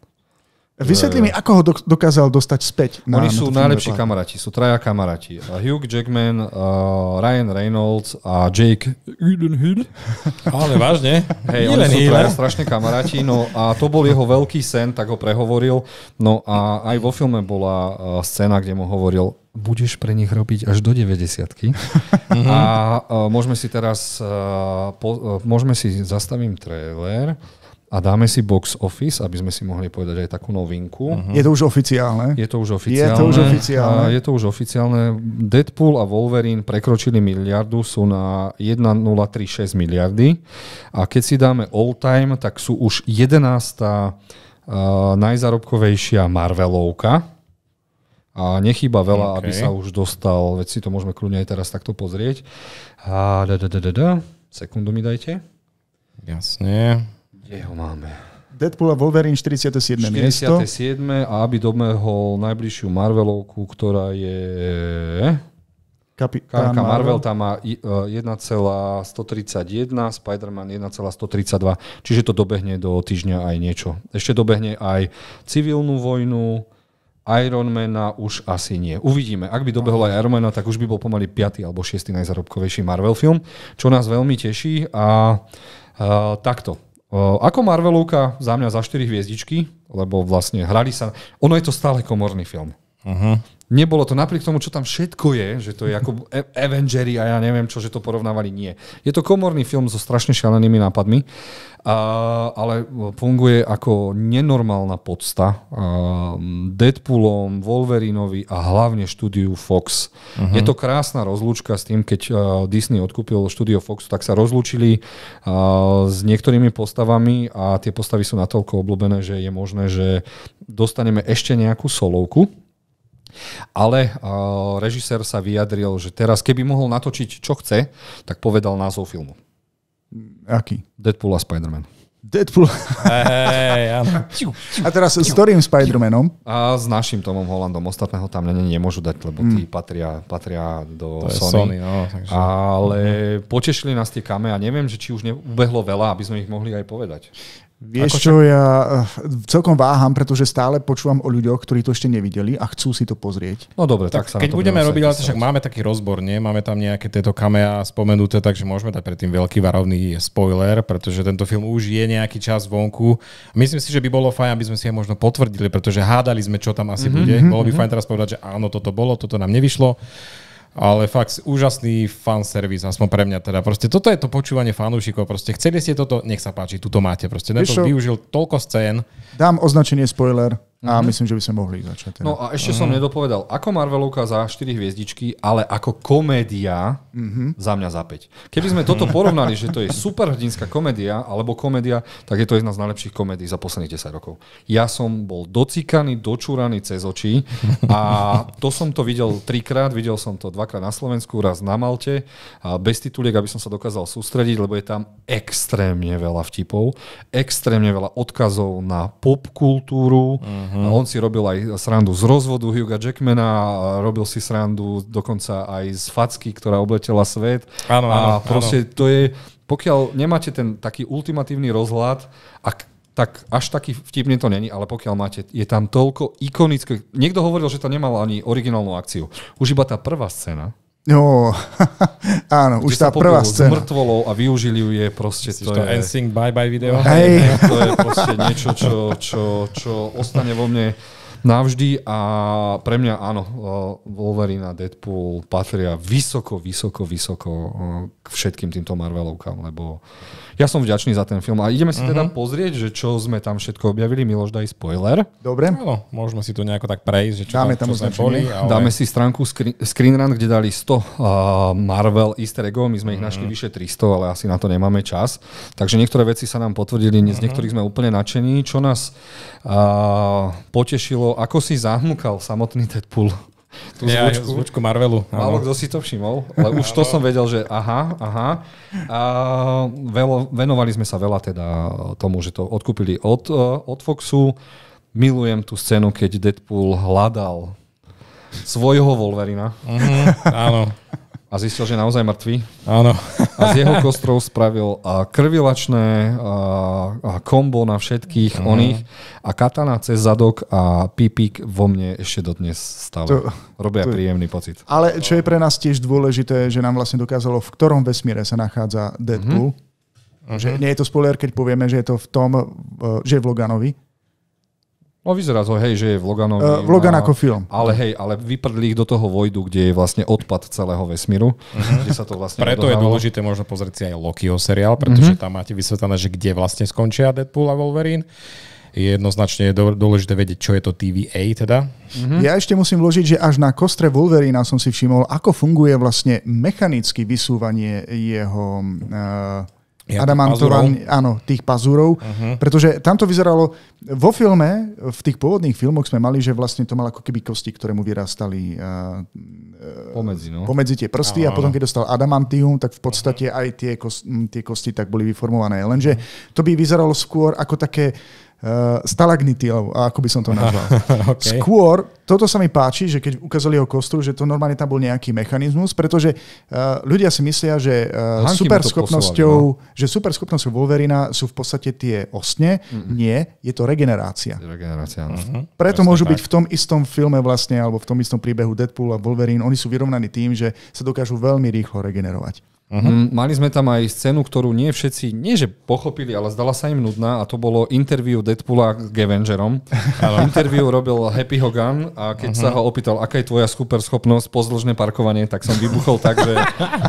Vysvetli mi, ako ho do, dokázal dostať späť. Na, Oni sú na najlepší
kamaráti, sú traja kamaráti. Hugh Jackman, uh, Ryan Reynolds a Jake
Gyllenhaal.
[laughs] Ale vážne? Hej, oni sú traja no? strašne kamaráti. No
a to bol jeho veľký sen, tak ho prehovoril. No a aj vo filme bola uh, scéna, kde mu hovoril, budeš pre nich robiť až do 90 [laughs] A uh, môžeme si teraz, uh, po, uh, môžeme si, zastavím trailer a dáme si box office, aby sme si mohli povedať aj takú novinku. Uh-huh. Je to už oficiálne? Je to už oficiálne. Je to už oficiálne. A je to už oficiálne. Deadpool a Wolverine prekročili miliardu, sú na 1,036 miliardy. A keď si dáme all time, tak sú už 11. Uh, najzarobkovejšia Marvelovka. A nechýba veľa, okay. aby sa už dostal, veď si to môžeme kľudne aj teraz takto pozrieť. A, da, da, da, da, da. Sekundu mi
dajte.
Jasne.
Kde ho máme? Deadpool a Wolverine 47. 47. miesto.
47. a aby domehol najbližšiu Marvelovku, ktorá je... Kapitán Marvel. Marvel tam má 1,131, e, Spider-Man 1,132, čiže to dobehne do týždňa aj niečo. Ešte dobehne aj civilnú vojnu, Ironmana už asi nie. Uvidíme. Ak by dobehol aj Ironmana, tak už by bol pomaly 5. alebo 6. najzarobkovejší Marvel film, čo nás veľmi teší. A, a e, takto. Ako Marvelovka za mňa za 4 hviezdičky, lebo vlastne hrali sa... Ono je to stále komorný film. Uh-huh. Nebolo to napriek tomu, čo tam všetko je, že to je ako e- Avengeri a ja neviem čo, že to porovnávali. Nie. Je to komorný film so strašne šialenými nápadmi, ale funguje ako nenormálna podsta Deadpoolom, Wolverinovi a hlavne štúdiu Fox. Uh-huh. Je to krásna rozlúčka s tým, keď Disney odkúpil štúdio Fox, tak sa rozlúčili s niektorými postavami a tie postavy sú natoľko obľúbené, že je možné, že dostaneme ešte nejakú solovku ale uh, režisér sa vyjadril, že teraz keby mohol natočiť čo chce, tak povedal názov filmu.
Aký? Deadpool a Spider-Man.
Deadpool.
Hey,
a teraz s ktorým Spider-Manom?
A s našim Tomom Hollandom. Ostatného tam nemôžu dať, lebo tí hmm. patria, patria do to Sony. Sony no, takže... Ale mhm. potešili nás tie kame a neviem, že či už neubehlo veľa, aby sme ich mohli aj povedať. Vieš čo,
ja eh, celkom váham, pretože stále počúvam o ľuďoch, ktorí to ešte nevideli a chcú si to pozrieť. No dobre, tak, tak sa Keď budeme robiť, ale však
máme taký rozbor, nie? Máme tam nejaké tieto kamea spomenuté, takže môžeme dať predtým veľký varovný spoiler, pretože tento film už je nejaký čas vonku. Myslím si, že by bolo fajn, aby sme si ho možno potvrdili, pretože hádali sme, čo tam asi mm-hmm, bude. Mhm, bolo by mm-hmm. fajn teraz povedať, že áno, toto bolo, toto nám nevyšlo ale fakt úžasný fanservice, aspoň pre mňa teda. Proste toto je to počúvanie fanúšikov, proste chceli ste toto, nech sa páči, tu to máte. Proste Neto využil toľko scén.
Dám označenie spoiler. A mhm. myslím, že by sme mohli začať. Teda. No a ešte mhm. som
nedopovedal, ako Marvelovka za 4 hviezdičky, ale ako komédia uh-huh. za mňa za 5. Keby sme toto porovnali, že to je superhrdinská komédia alebo komédia, tak je to jedna z najlepších komédií za posledných 10 rokov. Ja som bol docikaný, dočúraný cez oči a to som to videl trikrát, videl som to dvakrát na Slovensku, raz na Malte, a bez tituliek, aby som sa dokázal sústrediť, lebo je tam extrémne veľa vtipov, extrémne veľa odkazov na popkultúru. Uh-huh. Uh-huh. on si robil aj srandu z rozvodu Hugha Jackmana, robil si srandu dokonca aj z facky, ktorá obletela svet. Áno, a proste áno. to je, pokiaľ nemáte ten taký ultimatívny rozhľad ak tak až taký vtipne to není, ale pokiaľ máte, je tam toľko ikonické. Niekto hovoril, že to nemal ani originálnu akciu. Už iba tá prvá scéna,
No, [laughs] áno, už tá prvá scéna. S
mŕtvolou a využili ju je proste, Myslíš to, je... Ensign bye bye video? Hej. To je proste niečo, čo, čo, čo ostane vo mne navždy a pre mňa áno, eh, Wolverine a Deadpool patria vysoko, vysoko, vysoko eh, k všetkým týmto Marvelovkám, lebo ja som vďačný za ten film. A ideme si uh-huh. teda mhm. pozrieť, že čo sme tam všetko objavili. Miloš, daj spoiler.
Dobre. No, môžeme si to nejako tak prejsť, že čo, Dáme tam čo sme boli. Ale... Dáme
si stránku screen, screen Run, kde dali 100 uh, eh, Marvel easter eggov. My sme uh-huh. ich mhm. našli vyše 300, ale asi na to nemáme čas. Takže niektoré veci sa nám potvrdili, z mhm. niektorých sme úplne nadšení. Čo nás uh, potešilo bolo, ako si zahmúkal samotný Deadpool. Tú ja, zvučku. zvučku Marvelu. Málo kto si to všimol, ale už to som vedel, že aha, aha. A veľo, venovali sme sa veľa teda tomu, že to odkúpili od, od Foxu. Milujem tú scénu, keď Deadpool hľadal svojho Wolverina. Mm-hmm, áno a zistil, že je naozaj mŕtvý. Áno. A z jeho kostrov spravil krvilačné kombo na všetkých uh-huh. oných a katana cez zadok a pípik vo mne ešte dodnes stále. To, Robia to, príjemný pocit.
Ale čo je pre nás tiež dôležité, že nám vlastne dokázalo, v ktorom vesmíre sa nachádza Deadpool. Uh-huh. Že mhm. nie je to spoiler, keď povieme, že je to v tom, e, že je v Loganovi,
No vyzerá to, hej, že je Loganovi. Uh, Logan na... ako film. Ale hej, ale vyprdli ich do toho vojdu, kde je vlastne
odpad celého vesmíru. Uh-huh. Kde sa to vlastne Preto odohralo. je dôležité možno pozrieť si aj Lokiho seriál, pretože uh-huh. tam máte vysvetlené, že kde vlastne skončia Deadpool a Wolverine je jednoznačne dôležité vedieť, čo je to TVA teda. Uh-huh.
Ja ešte musím vložiť, že až na kostre Wolverina som si všimol, ako funguje vlastne mechanicky vysúvanie jeho uh,
ja, Adamantovan,
áno, tých pazúrov,
uh-huh. pretože
tam to vyzeralo, vo filme, v tých pôvodných filmoch sme mali, že vlastne to mal ako keby kosti, ktoré mu vyrastali uh, pomedzi, no. pomedzi tie prsty uh-huh. a potom, keď dostal adamantium, tak v podstate uh-huh. aj tie, kosti, tie kosti tak boli vyformované. Lenže to by vyzeralo skôr ako také uh, uh, eh, stalagnity, alebo ako by som to nazval. [laughs] okay. Skôr, toto sa mi páči, že keď ukázali jeho kostru, že to normálne tam bol nejaký mechanizmus, pretože uh, ľudia si myslia, že uh, superschopnosťou, no? že superschopnosťou Wolverina sú v podstate tie osne. mm hmm Nie, je to regenerácia. Regenerácia,
no. Uh-huh. Preto Jasne, môžu tak. byť
v tom istom filme vlastne, alebo v tom istom príbehu Deadpool a Wolverine, oni sú vyrovnaní tým, že sa dokážu veľmi rýchlo regenerovať. Uh-huh.
Mali sme tam aj scénu, ktorú nie všetci, nie že pochopili, ale zdala sa im nudná a to bolo interview Deadpoola s Gavengerom. [laughs] interview robil Happy Hogan a keď uh-huh. sa mhm. ho opýtal, aká je tvoja super schopnosť pozdĺžne parkovanie, tak som vybuchol tak, že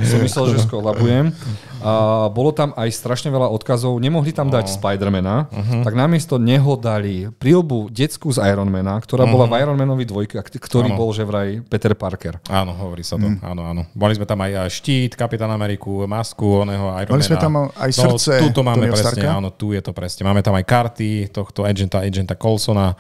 [laughs] som myslel, že skolabujem. A bolo tam aj strašne veľa odkazov. Nemohli tam dať no. Spidermana, uh-huh. tak namiesto neho dali prilbu detskú z Ironmana, ktorá uh-huh. bola v mhm.
Ironmanovi dvojke, ktorý ano. bol že vraj Peter Parker. Áno, hovorí sa to. Mm. Áno, áno. Mali sme tam aj štít, Kapitán Ameriku, masku, oného Ironmana. Mali sme tam aj no, srdce. No, tu to máme presne, Starka? áno, tu je to presne. Máme tam aj karty tohto agenta, agenta Colsona.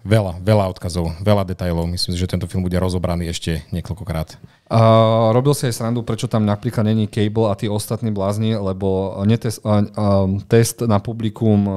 Veľa, veľa odkazov, veľa detajlov. Myslím si, že tento film bude rozobraný ešte niekoľkokrát. Uh, robil si
aj srandu, prečo tam napríklad není Cable a tí ostatní blázni, lebo netes, uh, um, test na publikum uh,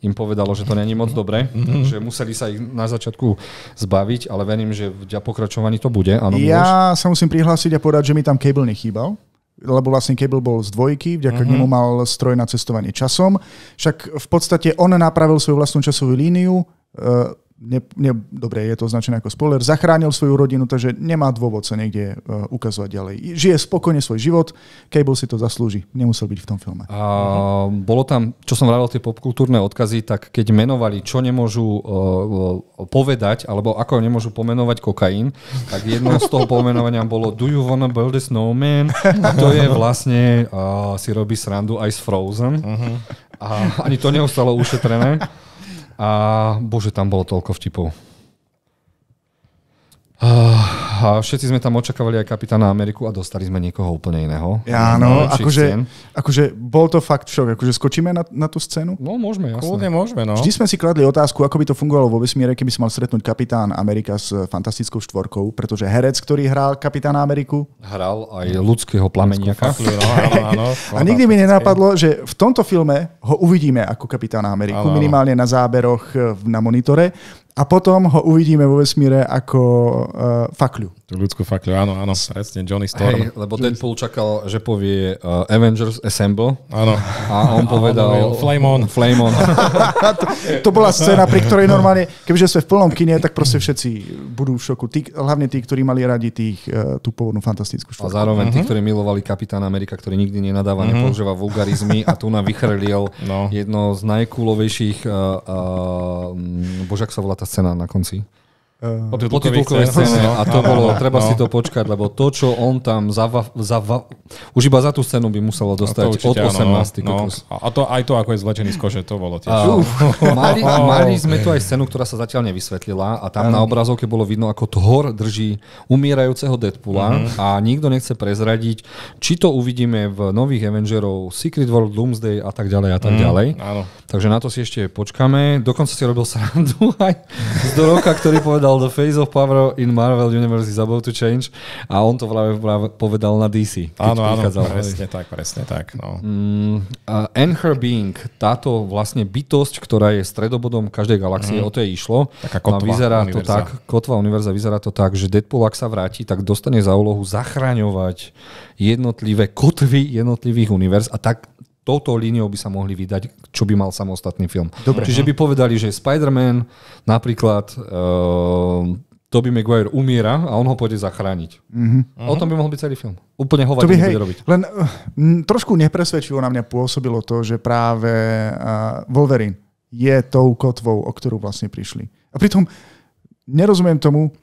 im povedalo, že to není moc dobre, mhm. že museli sa ich na začiatku zbaviť, ale verím, že v pokračovaní to bude. Áno, ja
môžeš? sa musím prihlásiť a povedať, že mi tam Cable nechýbal lebo vlastne Cable bol z dvojky, vďaka mm-hmm. nemu mal stroj na cestovanie časom. Však v podstate on napravil svoju vlastnú časovú líniu, Eh, ne, ne, dobre, je to označené ako spoiler, zachránil svoju rodinu, takže nemá dôvod sa niekde uh, ukazovať ďalej. Žije spokojne svoj život, Cable si to zaslúži, nemusel byť v tom filme.
A, bolo tam, čo som vravel, tie popkultúrne odkazy, tak keď menovali, čo nemôžu uh, povedať, alebo ako nemôžu pomenovať kokain, tak jedno z toho pomenovania bolo Do you wanna build a snowman? A to je vlastne, uh, si robí srandu aj z Frozen. Uh-huh. A ani to neostalo ušetrené. A bože, tam bolo toľko vtipov. Uh. A všetci sme tam očakávali aj kapitána Ameriku a dostali sme niekoho úplne iného. Ja, áno, akože,
akože bol to fakt šok. Akože skočíme na, na tú scénu? No môžeme, jasné. Kľudne môžeme, no. Vždy sme si kladli otázku, ako by to fungovalo vo vesmíre, keby si mal stretnúť kapitán Amerika s eh, fantastickou štvorkou, pretože herec, ktorý hral kapitána Ameriku...
Hral aj ľudského plameniaka. No, [laughs] a nikdy mi nenapadlo,
že v tomto filme ho uvidíme ako kapitána Ameriku, minimálne na záberoch eh, na monitore a potom ho uvidíme vo vesmíre ako uh, fakľu.
Tú ľudskú fakľu,
áno, áno, presne, Johnny Storm. Hej, lebo Johnny... Deadpool čakal, že povie uh, Avengers Assemble.
Áno. A on povedal... Áno, flame on.
Flame on. [laughs] to, to, bola scéna, pri ktorej normálne,
kebyže sme v plnom kine, tak proste všetci budú v šoku. Tí, hlavne tí, ktorí mali radi tých, uh, tú pôvodnú fantastickú štúru. A zároveň uh-huh. tí, mhm.
ktorí milovali Kapitán Amerika, ktorý nikdy nenadáva, uh-huh. nepoužíva vulgarizmy a tu nám vychrliel [laughs] no. jedno z najkúlovejších uh, eh, uh, božak sa volá tá scéna na konci. Eh, po titulkovej scéne. No, a to bolo, treba no. si to počkať, lebo to, čo on tam za... zava, už iba za tú scénu by muselo dostať no od 18. Áno, no.
no. A to aj to, ako je zlečený z kože, to bolo tiež. Uh, [laughs] mali, sme tu aj
scénu, ktorá sa zatiaľ nevysvetlila a tam um. na obrazovke bolo vidno, ako Thor drží umierajúceho Deadpoola uh-huh. a nikto nechce prezradiť, či to uvidíme v nových Avengerov, Secret World, Doomsday a tak ďalej a tak mhm. ďalej. Uh, áno. Takže na to si ešte počkáme. Dokonca si robil srandu [laughs] aj z Doroka, ktorý povedal, povedal The Face of Power in Marvel Universe is about to change a on to práve, povedal na DC. Áno, áno, presne tak, presne tak. No. Mm, uh, and her being, táto vlastne bytosť, ktorá je stredobodom každej galaxie, mm. o to jej išlo. Taká kotva vyzerá univerza. to tak, kotva univerza, vyzerá to tak, že Deadpool, ak sa vráti, tak dostane za úlohu zachraňovať jednotlivé kotvy jednotlivých univerz a tak touto líniou by sa mohli vydať, čo by mal samostatný film. Dobre. Čiže by povedali, že Spider-Man napríklad uh, Tobey Maguire umiera a on ho pôjde zachrániť.
Mm-hmm. O tom by
mohol byť celý film. Úplne hovať to by, hej, robiť. Len eh, m, trošku nepresvedčivo na mňa pôsobilo to, že práve uh, Wolverine je tou kotvou, o ktorú vlastne prišli. A pritom nerozumiem tomu,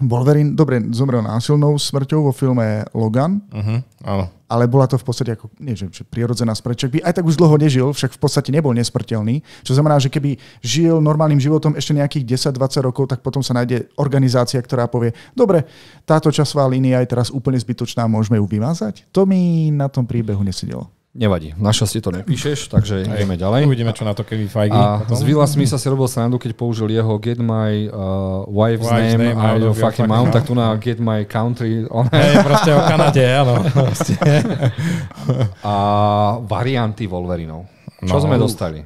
Wolverine, dobre, zomrel násilnou smrťou vo filme Logan, uh-huh, áno. ale bola to v podstate ako, nie že, že prirodzená smrť, by aj tak už dlho nežil, však v podstate nebol nesmrteľný, čo znamená, že keby žil normálnym životom ešte nejakých 10-20 rokov, tak potom sa nájde organizácia, ktorá povie, dobre, táto časová línia je teraz úplne zbytočná, môžeme ju vymazať. To mi na tom príbehu nesedelo.
Nevadí, si to nepíšeš, takže Aj, ideme ďalej. Uvidíme, čo na to Kevin Feige. A potom. s Villa Smitha si robil srandu, keď použil jeho Get My uh, Wife's, Wife's Name, name out of fucking mouth, tak tu na Get My Country. On... Hej, proste o Kanade, áno. [laughs] a varianty Wolverinov. Čo no. sme dostali?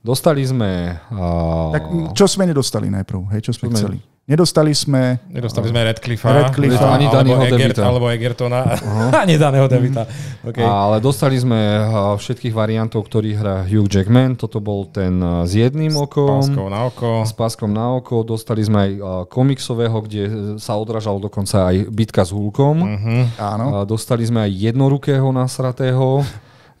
Dostali sme...
Uh... Tak čo sme nedostali najprv? Hej, čo sme, sme chceli? Nedostali sme... Nedostali eh, sme Redcliffa, Redcliffa ani alebo,
Egert, alebo
Egertona, uh-huh. [laughs] ani daného Devita. Mhm. Okay. Ale
dostali sme eh, všetkých variantov, ktorý hrá Hugh Jackman. Toto bol ten eh, s jedným okom. S páskou na oko. S páskom na oko. Dostali sme aj komiksového, kde sa odražal dokonca aj bitka s Hulkom. Uh-huh. Áno. Dostali sme aj jednorukého nasratého.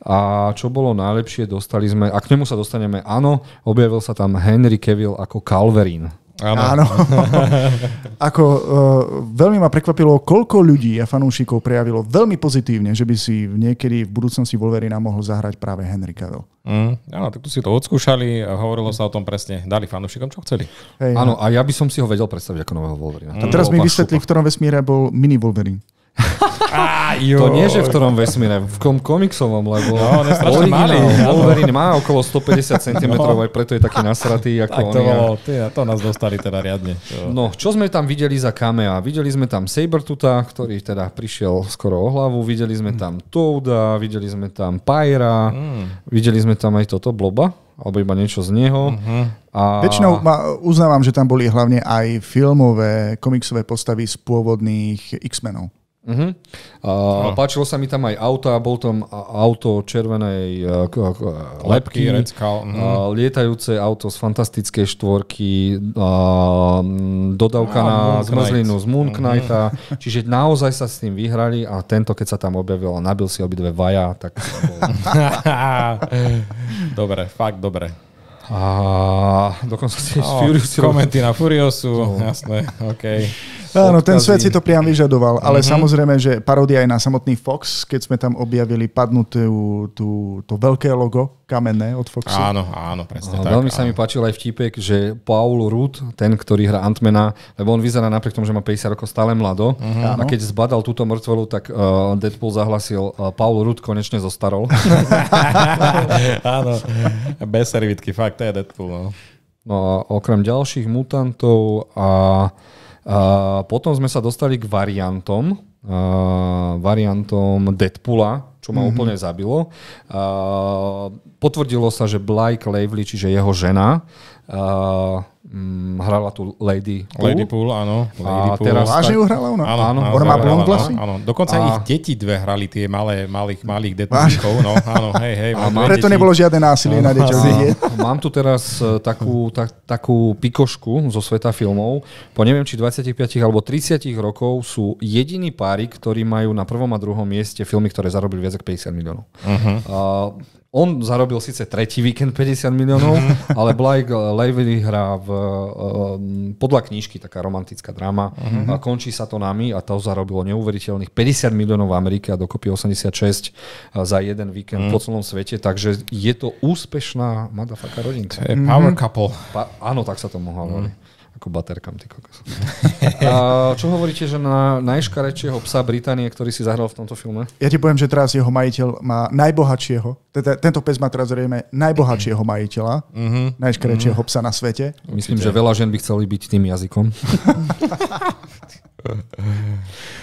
A čo bolo najlepšie, dostali sme, a k nemu sa dostaneme, áno, objavil sa tam Henry Cavill ako
Calverín. Áno. Áno. [laughs] Ako uh, veľmi ma prekvapilo, koľko ľudí a fanúšikov prejavilo veľmi pozitívne, že by si niekedy v budúcnosti Wolverina mohol zahrať
práve Henry Cavill. Mm, áno, tak tu si to odskúšali a hovorilo sa o tom presne. Dali fanúšikom, čo chceli. Hej, áno, a ja by som si ho vedel predstaviť ako nového Wolverina. Mm. A teraz mi
vysvetli, v ktorom vesmíre bol mini Wolverine. [laughs] Á, to nie, že v
ktorom vesmíre, v kom komiksovom, lebo no, malý, Wolverine má okolo 150 [laughs] cm, no. aj preto je taký nasratý [laughs] ako tak on. To, bolo, to nás dostali teda riadne. No, čo sme tam videli za kamea? Videli sme tam Sabertuta, ktorý teda prišiel skoro o hlavu, videli sme hmm. tam Touda, videli sme tam Pyra, mm. videli sme tam aj toto Bloba alebo iba niečo z neho. Uh-huh. A... Väčšinou
ma, uznávam, že tam boli hlavne aj filmové, komiksové postavy z pôvodných X-menov.
Uh-huh. Uh, no. Páčilo sa mi tam aj auto a bol tam auto červenej uh, uh, lepky, lepky uh-huh. lietajúce auto z fantastickej štvorky, uh, dodavka no, na Moon zmrzlinu z mhm. Knighta, uh-huh. [laughs] čiže naozaj sa s tým vyhrali a tento, keď sa tam objavil a nabil si obidve vaja, tak... Bol...
[laughs] dobre, fakt dobre. A dokonca si oh, no, Furiosu... Komenty na Furiosu, no. jasné, Okay. Áno, ten svet si to priam
vyžadoval, ale mm-hmm. samozrejme, že parodia aj na samotný Fox, keď sme tam objavili padnuté tú, to veľké logo kamenné od Foxu. Áno, áno, presne tak. Veľmi
sa mi páčil aj vtípek, že Paul Rudd, ten, ktorý hrá Antmena, lebo on vyzerá napriek tomu, že má 50 rokov stále mlado. Uh-huh. A keď zbadal túto mŕtvolu, tak uh, Deadpool zahlasil, uh, Paul Rudd konečne zostarol.
[laughs] áno,
bez servitky, fakt, to je Deadpool. No. no a okrem ďalších mutantov a uh, potom sme sa dostali k variantom, uh, variantom Deadpoola, čo ma mm-hmm. úplne zabilo. Uh, potvrdilo sa, že Blake Lively, čiže jeho žena, Uh,
hrala tu Lady Pool. Lady Pool, áno. a Teraz Vážne ju hrala ona? Áno, áno, áno ona má blond vlasy? Áno, áno. Dokonca a... ich deti dve hrali, tie malé, malých, malých detníkov. No, áno, hej, hej. A má preto deti. nebolo žiadne násilie na deťoch.
[laughs] Mám tu teraz e, takú, tak, takú pikošku zo sveta filmov. Po neviem, či 25 alebo 30 rokov sú jediní páry, ktorí majú na prvom a druhom mieste filmy, ktoré zarobili viac ako 50 miliónov. Uh-huh. Uh, on zarobil síce tretí víkend 50 miliónov, mhm. ale Blake Lively hrá v, eh, podľa knížky, taká romantická drama. Uh-huh. Mhm. A končí sa to nami a to zarobilo neuveriteľných 50 miliónov v Amerike a dokopy 86 eh, za jeden víkend uh-huh. po celom svete. Takže je to úspešná madafaka rodinka. To je power couple. Pa, áno, tak sa to mohlo. Uh-huh. Ako baterkam, ty kokos. [laughs] A čo hovoríte, že na najškarečieho psa Británie, ktorý si zahral v tomto filme?
Ja ti poviem, že teraz jeho majiteľ má najbohatšieho, teda tento pes má teraz zrejme najbohatšieho majiteľa, mm-hmm. najškarečieho mm-hmm. psa na svete. Myslím,
že veľa žen by chceli byť tým jazykom. [laughs]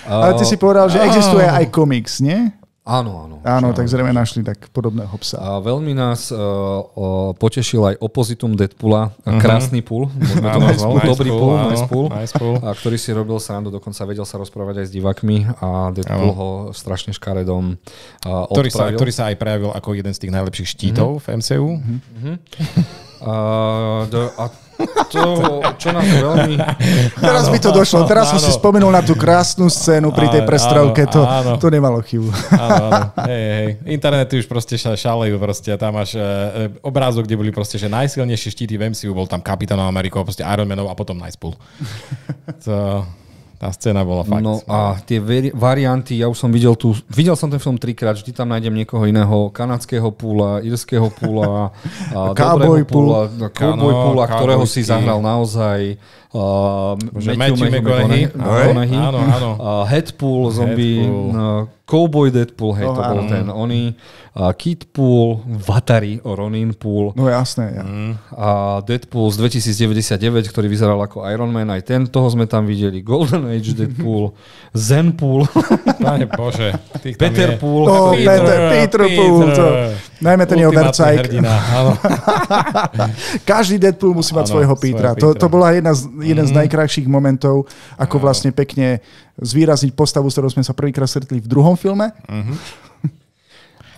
Ale ty si povedal,
že [laughs] existuje aj komiks, nie? Áno, áno. Áno, tak zrejme áno. našli tak podobného psa.
A veľmi nás uh, uh, potešil aj opozitum Deadpoola, uh-huh. krásny pool, [laughs] to áno, dobrý púl, nice pool, nice A, ktorý si robil srandu, dokonca vedel sa rozprávať aj s divakmi a Deadpool áno. ho strašne škaredom uh, ktorý sa, ktorý sa aj prejavil ako jeden z tých
najlepších štítov uh-huh. v MCU. Uh-huh. Mhm. Mhm. uh, do, a to, čo nás veľmi... Teraz mi to došlo. Teraz som si spomenul na tú
krásnu scénu pri tej prestrovke. To, to nemalo chybu. Áno, áno.
Hej, hej. Internety už proste šalejú. Proste. Tam máš e, e, obrázok, kde boli proste, že najsilnejšie štíty v MCU. Bol tam Kapitán Amerikou, proste Iron Manov a potom Pool. To... Tá scéna bola fakt. No a tie
veri- varianty, ja už som videl tu, videl som ten film trikrát, vždy tam nájdem niekoho iného, kanadského púla, írskeho púla, [laughs] cowboy púla, púla, púla, ktorého si zahral naozaj Ehm, Matthew, Matthew McConaughey, McConaughey, ehm, áno, áno. Uh, Headpool zombie, Headpool. Uh, Cowboy Deadpool, hej, oh, to áno. bol ten oný, uh, Kidpool, Vatari, Ronin Pool. No jasné, ja. Mm. A uh, Deadpool z 2099, ktorý vyzeral ako Iron Man, aj ten, toho sme tam videli, Golden Age Deadpool, [laughs] Zen Pool.
Pane Bože, Peter je... Pool. Oh, Peter, Peter, Peter Pool, to, najmä ten jeho vercajk. [laughs] Každý Deadpool musí mať ano, svojho Petra. Svoje To, to bola jedna z jeden mm-hmm. z mhm. najkrajších momentov, ako vlastne pekne zvýrazniť postavu, s ktorou sme sa prvýkrát stretli v druhom filme.
Mm-hmm.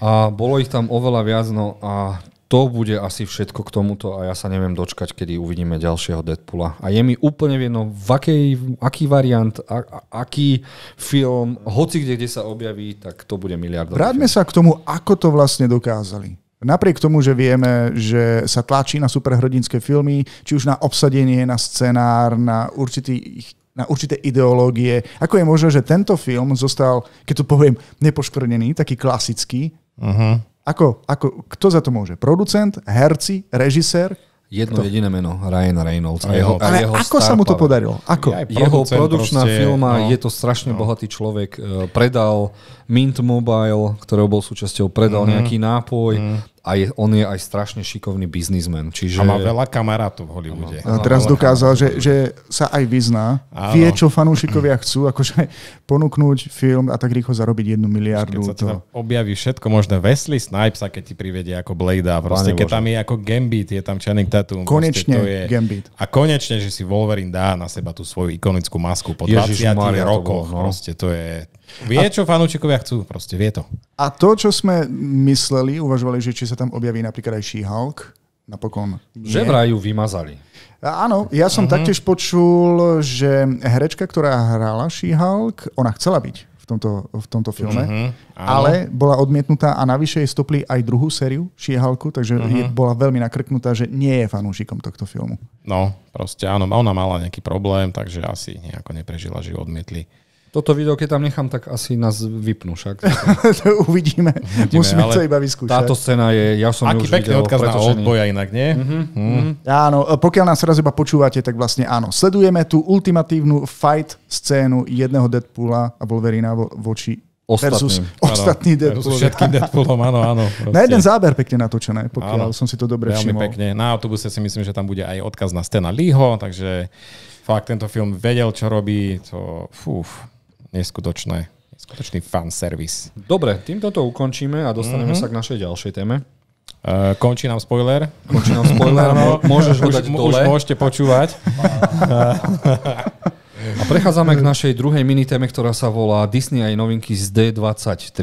A bolo ich tam oveľa viac, no a to bude asi všetko k tomuto a ja sa neviem dočkať, kedy uvidíme ďalšieho
Deadpoola. A je mi úplne jedno,
v akej, aký variant, a, a, aký film, hoci kde, kde sa objaví, tak to bude miliarda. Vráťme
sa k tomu, ako to vlastne dokázali. Napriek tomu, že vieme, že sa tlačí na superhrdinské filmy, či už na obsadenie, na scenár, na určitý na určité ideológie. Ako je možné, že tento film zostal, keď to poviem, nepoškvrnený, taký klasický? Uh-huh. Ako, ako, kto za to môže? Producent, herci, režisér?
Jedno Kto? jediné meno, Ryan
Reynolds. A jeho, a jeho, ale ako sa mu to podarilo? Ako? Jeho produkčná proste, filma, no.
je to strašne no. bohatý človek, e, predal Mint Mobile, ktorého bol súčasťou, predal mm-hmm. nejaký nápoj, mm-hmm a je, on je aj strašne šikovný biznismen. Čiže... A má veľa kamarátov v Hollywoode. A teraz dokázal, že,
že sa aj vyzná, Áno. vie, čo fanúšikovia chcú, akože ponúknuť film a tak rýchlo zarobiť jednu miliardu. Keď sa to... Teda
objaví všetko možné, Wesley Snipes, keď ti privedie ako Blade, proste keď tam je ako Gambit, je tam Channing Tatum. Konečne to je... Gambit. A konečne, že si Wolverine dá na seba tú svoju ikonickú masku po 20 rokoch. To bolo, no. Proste to je Vie, a,
čo fanúčikovia chcú, proste vie to. A to, čo sme mysleli, uvažovali, že či sa tam objaví napríklad aj She-Hulk, napokon nie. Že vraj
ju vymazali.
Áno, ja som uh-huh. taktiež počul, že herečka, ktorá hrala She-Hulk, ona chcela byť v tomto, v tomto filme, uh-huh. ale bola odmietnutá a navyše jej stopli aj druhú sériu She-Hulku, takže uh-huh. Mhm. je, bola veľmi nakrknutá, že nie je fanúšikom tohto filmu.
No, proste áno, ona mala nejaký problém, takže asi nejako neprežila, že ju odmietli
toto video,
keď tam nechám, tak asi nás vypnú však. [laughs] to
uvidíme. uvidíme Musíme to iba vyskúšať. Táto scéna je, ja som Aký pekný videl, odkaz na odboja inak, nie? Mm-hmm. Mm-hmm.
Áno, e, pokiaľ nás raz iba počúvate, tak vlastne áno. Sledujeme tú ultimatívnu fight scénu jedného Deadpoola a Wolverina
vo, voči Ostatným. Versus ostatný Deadpool. Versus všetkým Deadpoolom, áno, áno. Proste. Na jeden
záber pekne natočené, pokiaľ áno, som si to dobre veľmi všimol.
pekne. Na autobuse si myslím, že tam bude aj odkaz na Stena Leeho, takže fakt tento film vedel, čo robí. To, fúf, neskutočné, neskutočný fan service. Dobre, týmto to ukončíme a dostaneme mm-hmm. sa k našej ďalšej téme.
Uh, končí nám spoiler. Končí nám spoiler, no, môžeš ho dať dole. Už môžete počúvať. A prechádzame k našej druhej minitéme, ktorá sa volá Disney aj novinky z D23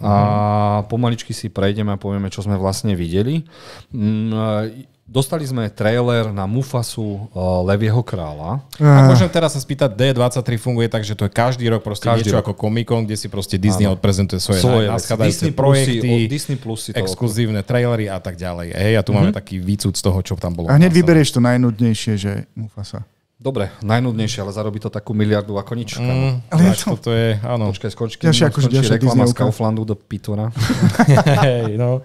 a mhm. pomaličky si prejdeme a povieme, čo sme vlastne videli. Mm, Dostali sme trailer na Mufasu uh, Levieho kráľa.
Ah. A môžem teraz sa spýtať, D23 funguje tak, že to je každý rok proste každý niečo rok. ako Comic Con, kde si proste Disney odprezentuje svoje, svoje Disney projekty, plusy, Disney plusy exkluzívne trailery a tak ďalej. Hej, a tu mm-hmm. máme mhm. taký výcud z toho, čo tam bolo. A hneď vyberieš
to najnudnejšie, že Mufasa.
Dobre, najnudnejšie, ale zarobí to takú miliardu ako nič. Mm, ale to... to je, áno. Počkaj, akože skončí, ja skončí, reklama z Kauflandu do Pitona. hey, no.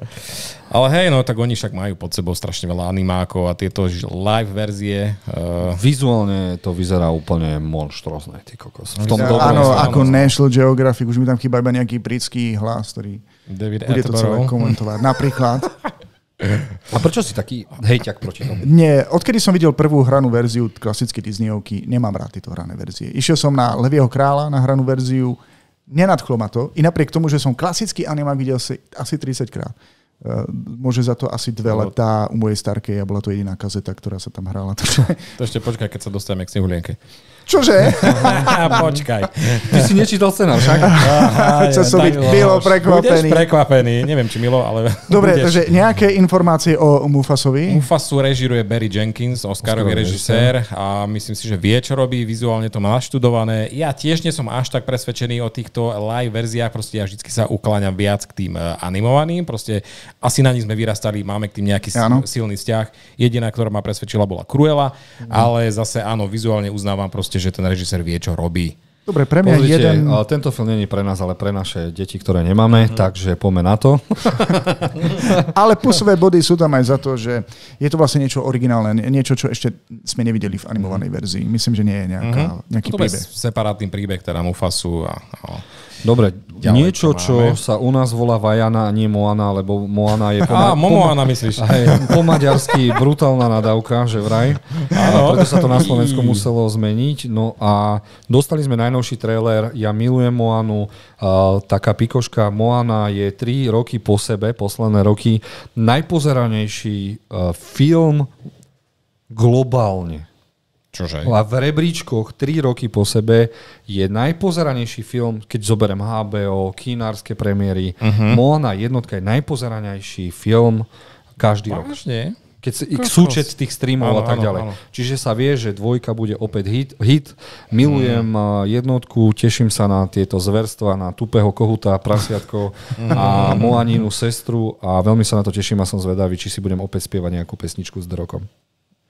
Ale hej, no, tak oni však majú pod sebou strašne veľa animákov a tieto live verzie. Uh... Vizuálne to vyzerá úplne monštrozne, ty kokos. V tom vyzerá, áno, ako
National Geographic, už mi tam chýba iba nejaký britský hlas, ktorý David bude Attenborough. to celé komentovať. Napríklad. A prečo
si taký hejťak proti tomu?
Nie, odkedy som videl prvú hranú verziu klasické Disneyovky, nemám rád tieto hrané verzie. Išiel som na Levieho kráľa na hranú verziu, nenadchlo ma to. I napriek tomu, že som klasický animák videl si asi 30 krát. Eh, môže za to asi dve no. letá u mojej starkej a bola to jediná kazeta, ktorá sa tam hrála.
to ešte počkaj, keď sa dostaneme k snehulienke. Čože? [laughs] Počkaj. Ty si nečítal scéna však? Aha, [laughs] Čo som byť milo prekvapený. Budeš prekvapený, neviem či milo, ale... [laughs] Dobre, budeš. takže
nejaké informácie o Mufasovi?
Mufasu režiruje Barry Jenkins, Oscarový Oscar režisér a myslím si, že vie, čo robí, vizuálne to má naštudované. Ja tiež nie som až tak presvedčený o týchto live verziách, proste ja vždy sa ukláňam viac k tým eh, animovaným, proste asi na nich sme vyrastali, máme k tým nejaký ano. silný vzťah. Jediná, ktorá ma presvedčila, bola Cruella, mhm. ale zase áno, vizuálne uznávam proste, že ten režisér vie, čo robí.
Dobre, pre mňa Pozrite, jeden...
Tento
film není pre nás, ale pre naše deti, ktoré nemáme, mm. takže poďme na to.
[laughs] ale plusové body sú tam aj za to, že je to vlastne niečo originálne, niečo, čo ešte sme nevideli
v animovanej mhm. verzii. Myslím, že nie je nejaká, mm-hmm. nejaký to je separátny príbeh teda Mufasu a... a Dobre, Ďalej, niečo, čo, čo
sa u nás volá Vajana a nie Moana, lebo Moana je... [laughs] Poma- ma- Momoana myslíš. [laughs] Aj, po maďarsky brutálna nadávka, že vraj. Áno. preto sa to na Slovensku muselo zmeniť. No a dostali sme najnovší trailer Ja milujem Moanu. Uh, taká pikoška Moana je 3 roky po sebe, posledné roky, najpozeranejší uh, film globálne Čože? No a v rebríčkoch 3 roky po sebe je najpozeranejší film, keď zoberiem HBO, kinárske premiéry. Uh-huh. Mhm. Moana jednotka je najpozeranejší film každý Vážne? rok.
Keď si, ich súčet tých streamov a tak ďalej.
Áno, áno. Čiže sa vie, že dvojka bude opäť hit. hit. Milujem mm. jednotku, teším sa na tieto zverstva, na tupého kohuta, prasiatko mhm. a Moaninu sestru a veľmi sa na to
teším a som zvedavý, či si budem opäť spievať nejakú pesničku s Drokom.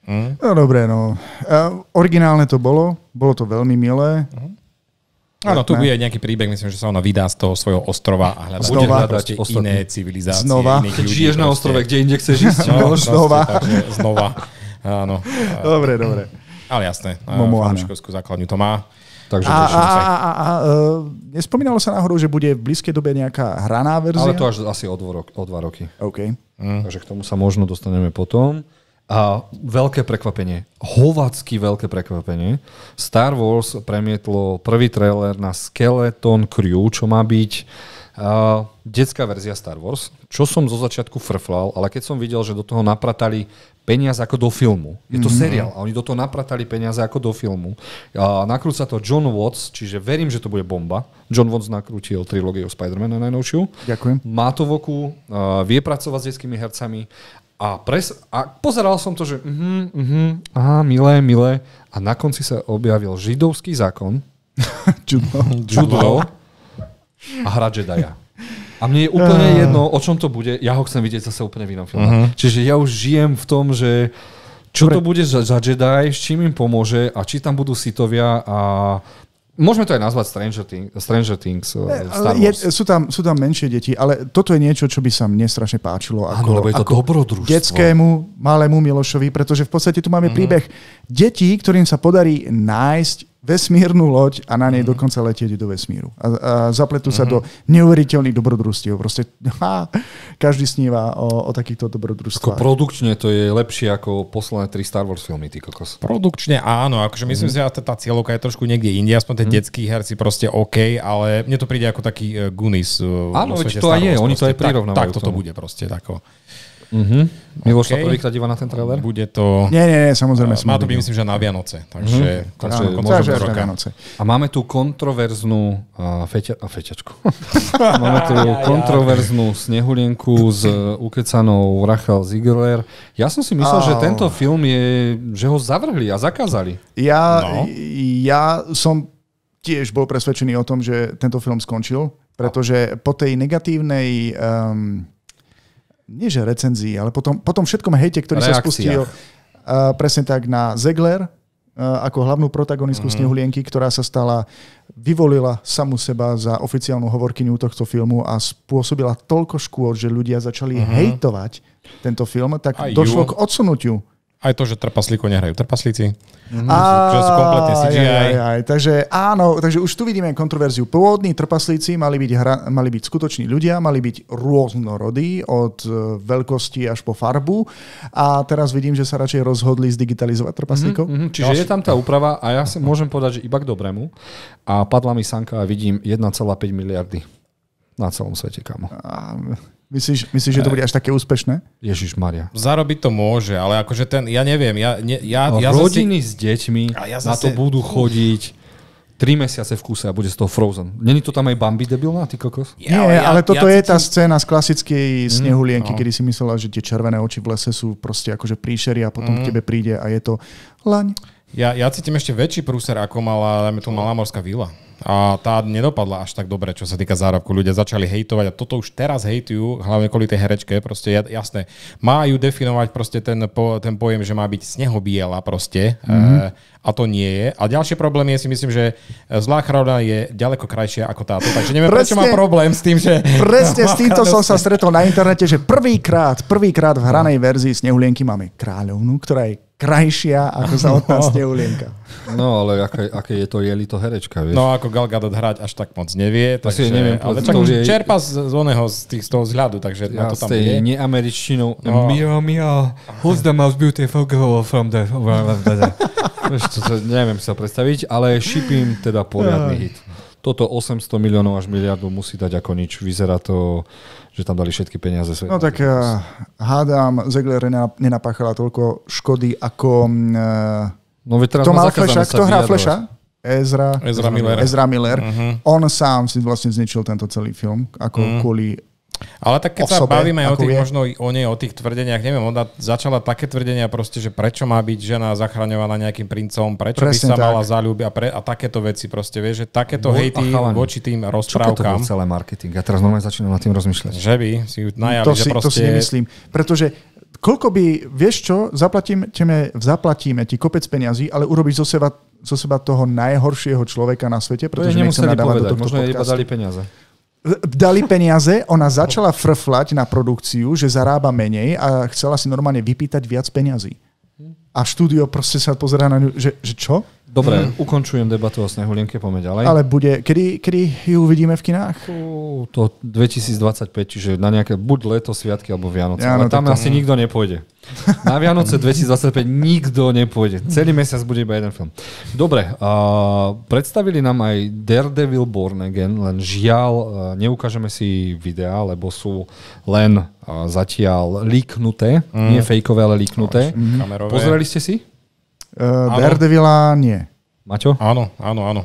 Mm. No dobré, no. Uh, originálne to bolo, bolo to veľmi milé. Mm. Áno, tu bude
aj nejaký príbeh, myslím, že sa ona vydá z toho svojho ostrova a hľadá, znova, hľadať iné civilizácie, znova. iných Keď žiješ proste. na ostrove, kde inde chceš ísť. No, no, znova. Proste, [laughs] znova. Áno. Dobre, dobre. Ale jasné, Fanúšikovskú základňu to má. Takže a, a, a, a,
a, e, nespomínalo sa náhodou, že bude v blízkej dobe nejaká hraná verzia? Ale to až
asi o, dvo, o dva roky. OK. Mm. Takže k tomu sa možno dostaneme potom. A veľké prekvapenie, hovacky veľké prekvapenie. Star Wars premietlo prvý trailer na Skeleton Crew, čo má byť uh, detská verzia Star Wars, čo som zo začiatku frflal, ale keď som videl, že do toho napratali peniaze ako do filmu. Je to mm-hmm. seriál a oni do toho napratali peniaze ako do filmu. A nakrúca to John Watts, čiže verím, že to bude bomba. John Watts nakrútil trilógiu spider na najnovšiu. Ďakujem. Má to voku, vie pracovať s detskými hercami a, pres, a pozeral som to, že uh-huh, uh-huh, aha, milé, milé. A na konci sa objavil židovský zákon. Judo. [laughs] Judo. A hra Jedi. A mne je úplne uh. jedno, o čom to bude. Ja ho chcem vidieť zase úplne v inom filme. Uh-huh. Čiže ja už žijem v tom, že čo Pre... to bude za, za Jedi, s čím im pomôže a či tam budú sitovia a Môžeme to aj nazvať Stranger Things. Stranger Things eh, eh, Star Wars.
Je, sú, tam, sú tam menšie deti, ale toto je niečo, čo by sa mne strašne páčilo. Ako, Áno, lebo je to ako dobrodružstvo. Detskému, malému Milošovi, pretože v podstate tu máme mm. príbeh detí, ktorým sa podarí nájsť vesmírnu loď a na nej mm. dokonca letieť do vesmíru. A, a zapletú mm-hmm. sa mhm. do neuveriteľných dobrodružstiev. Proste [laughs] ha, každý sníva o, o
takýchto dobrodružstvách. Ako
produkčne to je lepšie ako posledné tri Star Wars filmy, ty kokos. Produkčne
áno, akože myslím mm-hmm. si, že tá cieľovka je trošku niekde inde, aspoň tie mm-hmm. detský herci proste OK, ale mne to príde ako taký uh, Goonies. Uh, áno, to aj je, oni to aj prirovnávajú. Tak, tak toto bude proste tako. Uh-huh. Miloš okay. sa prvýkrát díva na
ten trailer? Bude
to... Nie, nie, nie samozrejme. Uh, má to byť, myslím, že na Vianoce. Takže, mhm.
uh-huh. takže áno, Na Vianoce. A máme tu kontroverznú uh, feťa, a feťačku. [laughs] máme tu kontroverznú snehulienku s ukecanou
Rachel Ziegler. Ja som si myslel, oh. že tento
film je, že ho zavrhli a zakázali.
Ja, no. ja som tiež bol presvedčený o tom, že tento film skončil, pretože po tej negatívnej um, nie že recenzií, ale potom, potom všetkom hejte, ktorý Reakcia. sa spustil uh, presne tak na Zegler, uh, ako hlavnú protagonistku mm. Snehulienky, ktorá sa stala, vyvolila samu seba za oficiálnu hovorkyňu tohto filmu a spôsobila toľko škôd, že ľudia začali mm. hejtovať tento film, tak Aj došlo ju. k
odsunutiu aj to, že trpaslíko nehrajú trpaslíci. Mm-hmm. A, sú kompletne
CGI. Aj, aj, aj. Takže áno, takže už tu vidíme kontroverziu. Pôvodní trpaslíci mali byť, hra, mali byť skutoční ľudia, mali byť rôznorodí od e, veľkosti až po farbu a teraz vidím, že sa radšej rozhodli zdigitalizovať trpaslíkov. Mm-hmm. Čiže Ďalší. je
tam tá úprava a ja si môžem povedať, že iba k dobrému. A padla mi sanka a vidím 1,5 miliardy na celom svete, kamo. A... Myslíš, myslíš, že to e. bude až
také úspešné?
Ježiš Maria.
Zarobiť to môže, ale akože ten, ja neviem, ja... Ne, ja, no, ja rodiny zase...
s deťmi a ja zase... na to budú chodiť Tri mesiace v kúse a bude z toho Frozen. Není to tam aj Bambi debilná, ty kokos? Ja, Nie, ja, ale toto ja
je cítim... tá scéna z klasickej mhm. snehulienky, mm, no. kedy si myslela, že tie červené oči v lese sú proste akože príšery a potom mm. k mhm. tebe príde a je to laň,
ja, ja cítim ešte väčší prúser, ako mala, dajme tu malá morská vila. A tá nedopadla až tak dobre, čo sa týka zárobku. Ľudia začali hejtovať a toto už teraz hejtujú, hlavne kvôli tej herečke. Proste jasné, majú definovať proste ten, po, ten pojem, že má byť snehobiela proste. Mm-hmm. E, a to nie je. A ďalšie problém je si myslím, že zlá chroda je ďaleko krajšia ako táto. Takže neviem, presne, prečo má problém s tým, že... Presne [laughs] s týmto som sa
stretol na internete, že prvýkrát, prvýkrát v hranej verzii Snehulienky máme kráľovnú, ktorá je krajšia, ako sa od nás no.
neulienka. No, ale aké, aké je to jelito herečka, vieš? No, ako
Gal Gadot hrať
až tak moc nevie, takže, neviem, ale čak už je... čerpa
z, z oného, z, tých, z toho vzhľadu, takže ja, na to tam je. neameričtinou.
No.
Mio, no, Mio, who's the most beautiful girl from the... [laughs] [laughs] Vieš, to, to neviem sa predstaviť, ale šipím teda poriadny hit toto 800 miliónov až miliardu musí dať ako nič. Vyzerá to, že tam dali všetky peniaze No tak uh, eh,
hádam, Zegler nenapáchala toľko škody ako... Uh, no, to má Fleša, kto hrá Fleša?
Ezra, Ezra Miller. Ezra Miller. Uh-huh.
On sám si vlastne zničil tento celý film, ako uh-huh. kvôli
ale tak keď sa bavíme o tých, možno o nej, o tých tvrdeniach, neviem, ona začala také tvrdenia proste, že prečo má byť žena zachraňovaná nejakým princom, prečo Presne by sa tak. mala zalúbiť a, pre, a takéto veci proste, vieš, že takéto no, hejty voči tým rozprávkam. Čo to
celé marketing? Ja teraz normálne začínam nad tým rozmýšľať.
Že by si ju
najali, to že si, proste...
To si nemyslím,
pretože koľko by, vieš čo, zaplatíme, teme, zaplatíme ti kopec peňazí, ale urobiť zo seba, zo seba toho najhoršieho človeka na svete, pretože nechcem nadávať povedať, do tohto možno iba dali peniaze dali peniaze, ona začala frflať na produkciu, že zarába menej a chcela si normálne vypýtať viac peniazy. A štúdio proste sa pozerá na ňu, že, že čo? Dobre, mm.
ukončujem debatu o Snehulienke, poďme ďalej. Ale
bude, kedy, kedy ju uvidíme v kinách?
to 2025, čiže na nejaké buď leto, sviatky alebo Vianoce. Ja, no, Ale tam to... asi nikto nepôjde. Na Vianoce 2025 nikto nepôjde. Celý mesiac bude iba jeden film. Dobre, uh, predstavili nám aj Daredevil Born Again, len žiaľ, uh, neukážeme si videá, lebo sú len uh, zatiaľ líknuté, mm. nie mhm. fejkové, ale líknuté. Mm. Pozreli
ste si? Uh, Daredevila nie.
Maťo? Áno, áno, áno.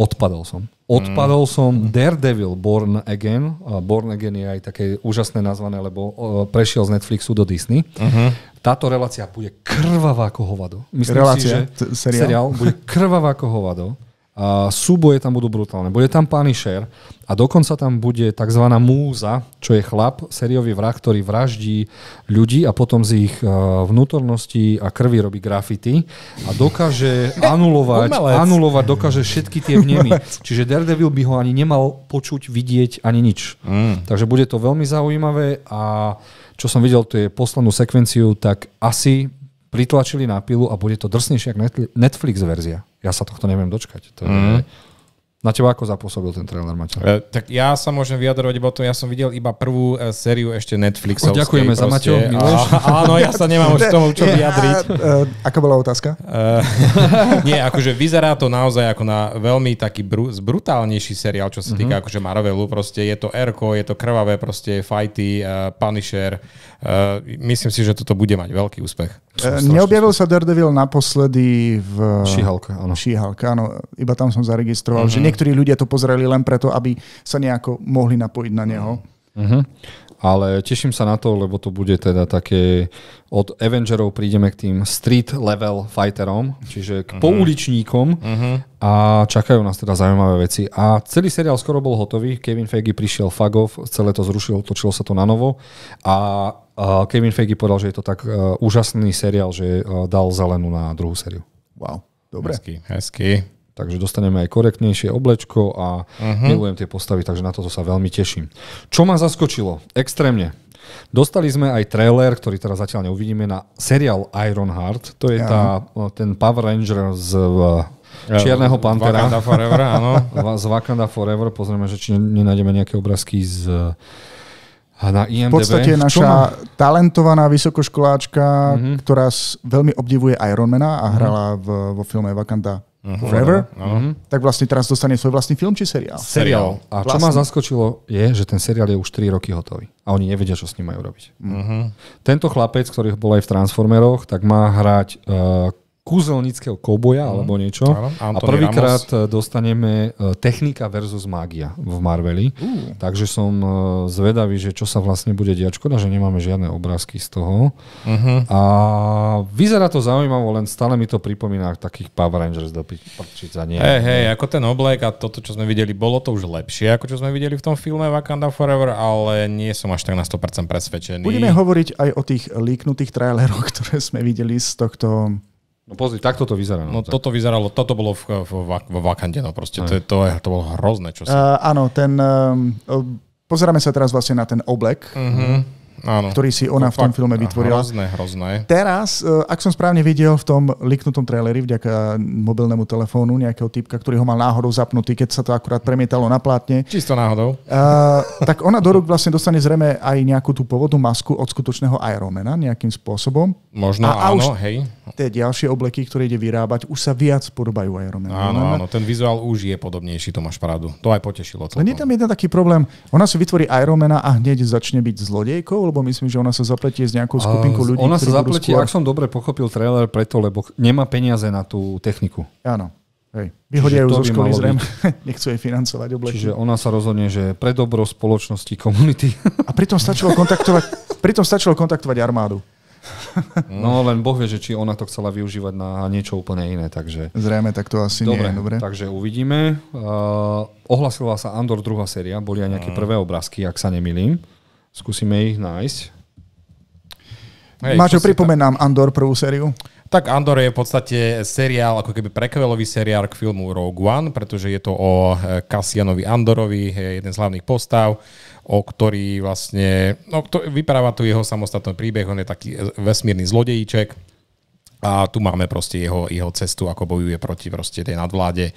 Odpadol som. Odpadol mm. som Daredevil Born Again. Born Again je aj také úžasné nazvané, lebo prešiel z Netflixu do Disney. Uh-huh. Táto relácia bude krvavá ako hovado. Myslím relácia, si, že seriál? seriál bude krvavá ako hovado a súboje tam budú brutálne. Bude tam Punisher a dokonca tam bude tzv. múza, čo je chlap, sériový vrah, ktorý vraždí ľudí a potom z ich e, vnútornosti a krvi robí grafity a dokáže [laughs] anulovať, anulovať dokáže všetky tie vnemy. Čiže Daredevil by ho ani nemal počuť, vidieť, ani nič. Mm. Takže bude to veľmi zaujímavé a čo som videl, to je poslednú sekvenciu, tak asi pritlačili na pilu a bude to drsnejšia Netflix verzia ja sa tohto neviem dočkať. To mm. je, mhm. Na teba ako zapôsobil ten trailer, Maťa? E,
tak ja sa môžem vyjadrovať, lebo to ja som videl iba prvú e, sériu ešte Netflixovskej. ďakujeme za Maťo, Áno, ja sa nemám už tomu čo [laughs]
vyjadriť. e, aká bola otázka?
E, [laughs] nie, akože vyzerá to naozaj ako na veľmi taký br- brutálnejší seriál, čo sa mhm. týka mm-hmm. akože Marvelu. Proste je to Erko, je to krvavé, proste fighty, uh, e, Punisher. Uh, myslím si, že toto bude mať veľký úspech. E,
neobjavil sa Daredevil naposledy v... Šíhalka, áno. Šíhalka, áno. Iba tam som zaregistroval, mm-hmm. že niektorí ľudia to pozreli len preto, aby sa nejako mohli napojiť na neho.
Mm-hmm. Ale teším sa na to, lebo to bude teda také... Od Avengerov prídeme k tým street level fighterom, čiže k uh-huh. pouličníkom uh-huh. a čakajú nás teda zaujímavé veci. A celý seriál skoro bol hotový, Kevin Feige prišiel fagov, celé to zrušil, točilo sa to na novo a Kevin Feige povedal, že je to tak e, úžasný seriál, že e, dal zelenú na druhú sériu. Wow, dobre. Hezky, hezky takže dostaneme aj korektnejšie oblečko a uh-huh. milujem tie postavy, takže na toto sa veľmi teším. Čo ma zaskočilo? Extrémne. Dostali sme aj trailer, ktorý teraz zatiaľ neuvidíme, na seriál Ironheart. To je tá, no, ten Power Ranger z e, Čierneho Pantera. Wakanda Forever, áno. [laughs] Z Wakanda Forever. Pozrieme, že či nenájdeme nejaké obrázky z e, na IMDb. V podstate naša
talentovaná vysokoškoláčka, mm-hmm. ktorá veľmi obdivuje Ironmana a mhm. hrala mm-hmm. v, vo filme Wakanda uh-huh. Forever, uh-huh. tak vlastne teraz dostane svoj vlastný film či seriál. Seriál. A čo vlastný. ma zaskočilo je, že ten seriál je už 3 roky hotový a oni nevedia, čo s ním majú robiť. Uh-huh.
Tento chlapec, ktorý bol aj v Transformeroch, tak má hrať uh, kúzelnického kouboja mm. alebo niečo. Áno, a prvýkrát dostaneme e, technika versus mágia v Marveli. Uh. Takže som e, zvedavý, že čo sa vlastne bude diať. Škoda, že nemáme žiadne obrázky z toho. Uh-huh. A vyzerá to zaujímavo, len stále mi to pripomína takých Power Rangers do prčica. Nie. Hej, hey,
ako ten oblek a toto, čo sme videli, bolo to už lepšie, ako čo sme videli v tom filme Wakanda Forever, ale nie som až tak na 100% presvedčený. Budeme
hovoriť aj o tých líknutých traileroch, [laughs] ktoré sme videli z tohto
No pozri, takto to vyzerá. No, no tak. toto vyzeralo, toto bolo v, v, v Vakande, no proste, to, to, je, to bolo hrozné, čo sa...
Uh, áno, ten... Uh, pozeráme sa teraz vlastne na ten oblek. Uh-huh áno. ktorý si ona to no v tom fakt, filme vytvorila. Hrozné, hrozné. Teraz, e, ak som správne videl v tom liknutom traileri vďaka mobilnému telefónu nejakého typka, ktorý ho mal náhodou zapnutý, keď sa to akurát premietalo na plátne. Čisto náhodou. Uh, tak ona do rúk vlastne dostane zrejme aj nejakú tú povodnú masku od skutočného Ironmana nejakým spôsobom.
Možno a, áno, a už hej.
Tie ďalšie obleky, ktoré ide vyrábať, už sa viac podobajú Ironmanu. Áno, áno,
ten vizuál už je podobnejší, to máš pravdu. To aj potešilo. Celkom. Len je
tam jeden taký problém. Ona si vytvorí Ironmana a hneď začne byť zlodejkou, lebo myslím, že ona sa zapletie s nejakou skupinkou ľudí. Ona sa zapletie, skôr... ak
som dobre pochopil trailer, preto, lebo nemá peniaze na tú techniku.
Áno. Hej.
Vyhodia ju zo školy zrejme,
[laughs] nechcú jej financovať obleky. Čiže
ona sa rozhodne, že pre dobro spoločnosti, komunity. [laughs] A pritom stačilo
kontaktovať, pritom stačilo kontaktovať
armádu. No len Boh vie, že či ona to chcela využívať na niečo úplne iné. Takže...
Zrejme, tak to asi dobre, nie je. Dobre,
takže uvidíme. Uh, ohlasila sa Andor druhá séria, boli aj nejaké prvé obrázky, ak sa nemýlim. Skúsime ich nájsť.
Hej, Maťo, pripomenám tak... Andor prvú sériu.
Tak Andor je v podstate seriál, ako keby prekvelový seriál k filmu Rogue One, pretože je to o eh, Cassianovi Andorovi, je jeden z hlavných postav, o ktorý vlastne, no, to, vypráva tu jeho samostatný príbeh, on je taký eh, vesmírny zlodejíček a tu máme proste jeho, jeho cestu, ako bojuje proti proste tej nadvláde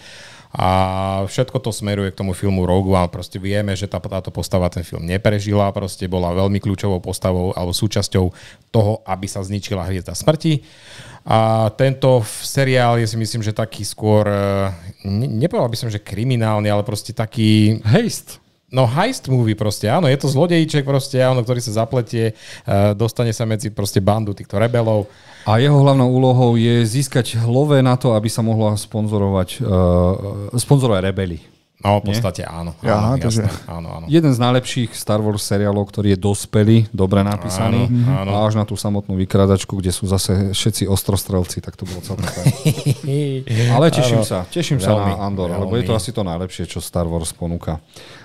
a všetko to smeruje k tomu filmu Rogue One. Proste vieme, že tá, táto postava ten film neprežila, proste bola veľmi kľúčovou postavou alebo súčasťou toho, aby sa zničila hviezda smrti. A tento seriál je si myslím, že taký skôr, eh, ne, nepovedal by som, že kriminálny, ale proste taký... Hejst. No heist movie proste, áno, je to zlodejíček proste, áno, ktorý sa zapletie, e, dostane sa medzi proste bandu týchto rebelov. A jeho hlavnou úlohou je získať hlové na to, aby sa
mohla sponzorovať, uh, sponzorovať rebeli. No, v podstate áno. Áno, Aha, jasné, áno, áno. Jeden z najlepších Star Wars seriálov, ktorý je dospelý, dobre napísaný. Áno, mhm. áno. A až na tú samotnú vykradačku, kde sú zase všetci ostrostrelci, tak to bolo celkom
[laughs] Ale teším áno. sa, teším veľmi, sa na Andor, veľmi. lebo je to asi
to najlepšie, čo Star Wars ponúka.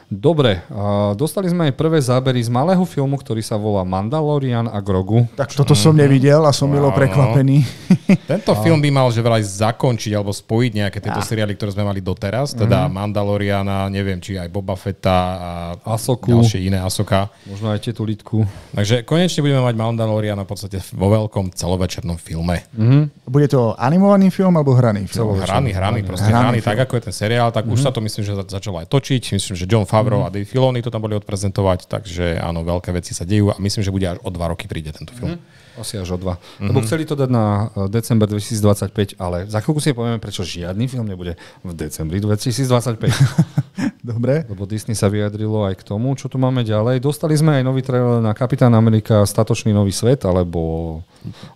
Dobre, a dostali sme aj prvé zábery z malého filmu, ktorý sa volá Mandalorian a Grogu. Tak toto som mhm. nevidel a som milo
prekvapený. [laughs] Tento film
by mal že vraj zakončiť alebo spojiť nejaké tieto a. seriály, ktoré sme mali doteraz, teda mm. Mandaloriana, neviem, či aj Boba Fetta a Asoku. ďalšie iné Asoka. Možno aj tieto Litku. Takže konečne budeme mať Mandaloriana v podstate vo veľkom celovečernom filme. Mm. Bude to animovaný film alebo hraný film? Hraný, hraný, hraný, proste hraný, hraný, hraný tak ako je ten seriál, tak mm. už mhm. sa to myslím, že začalo aj točiť. Myslím, že John Favre Favreau mm-hmm. a Dave Filoni to tam boli odprezentovať, takže áno, veľké veci sa dejú a myslím, že bude až o dva roky príde tento film. Mm-hmm. Asi až o dva. Mm-hmm. Lebo chceli to dať na eh, december 2025, ale za chvíľku si povieme,
prečo žiadny film nebude v decembri 2025. [laughs] Dobre. Lebo Disney sa vyjadrilo aj k tomu, čo tu máme ďalej. Dostali sme aj nový trailer na Kapitán Amerika, Statočný nový svet, alebo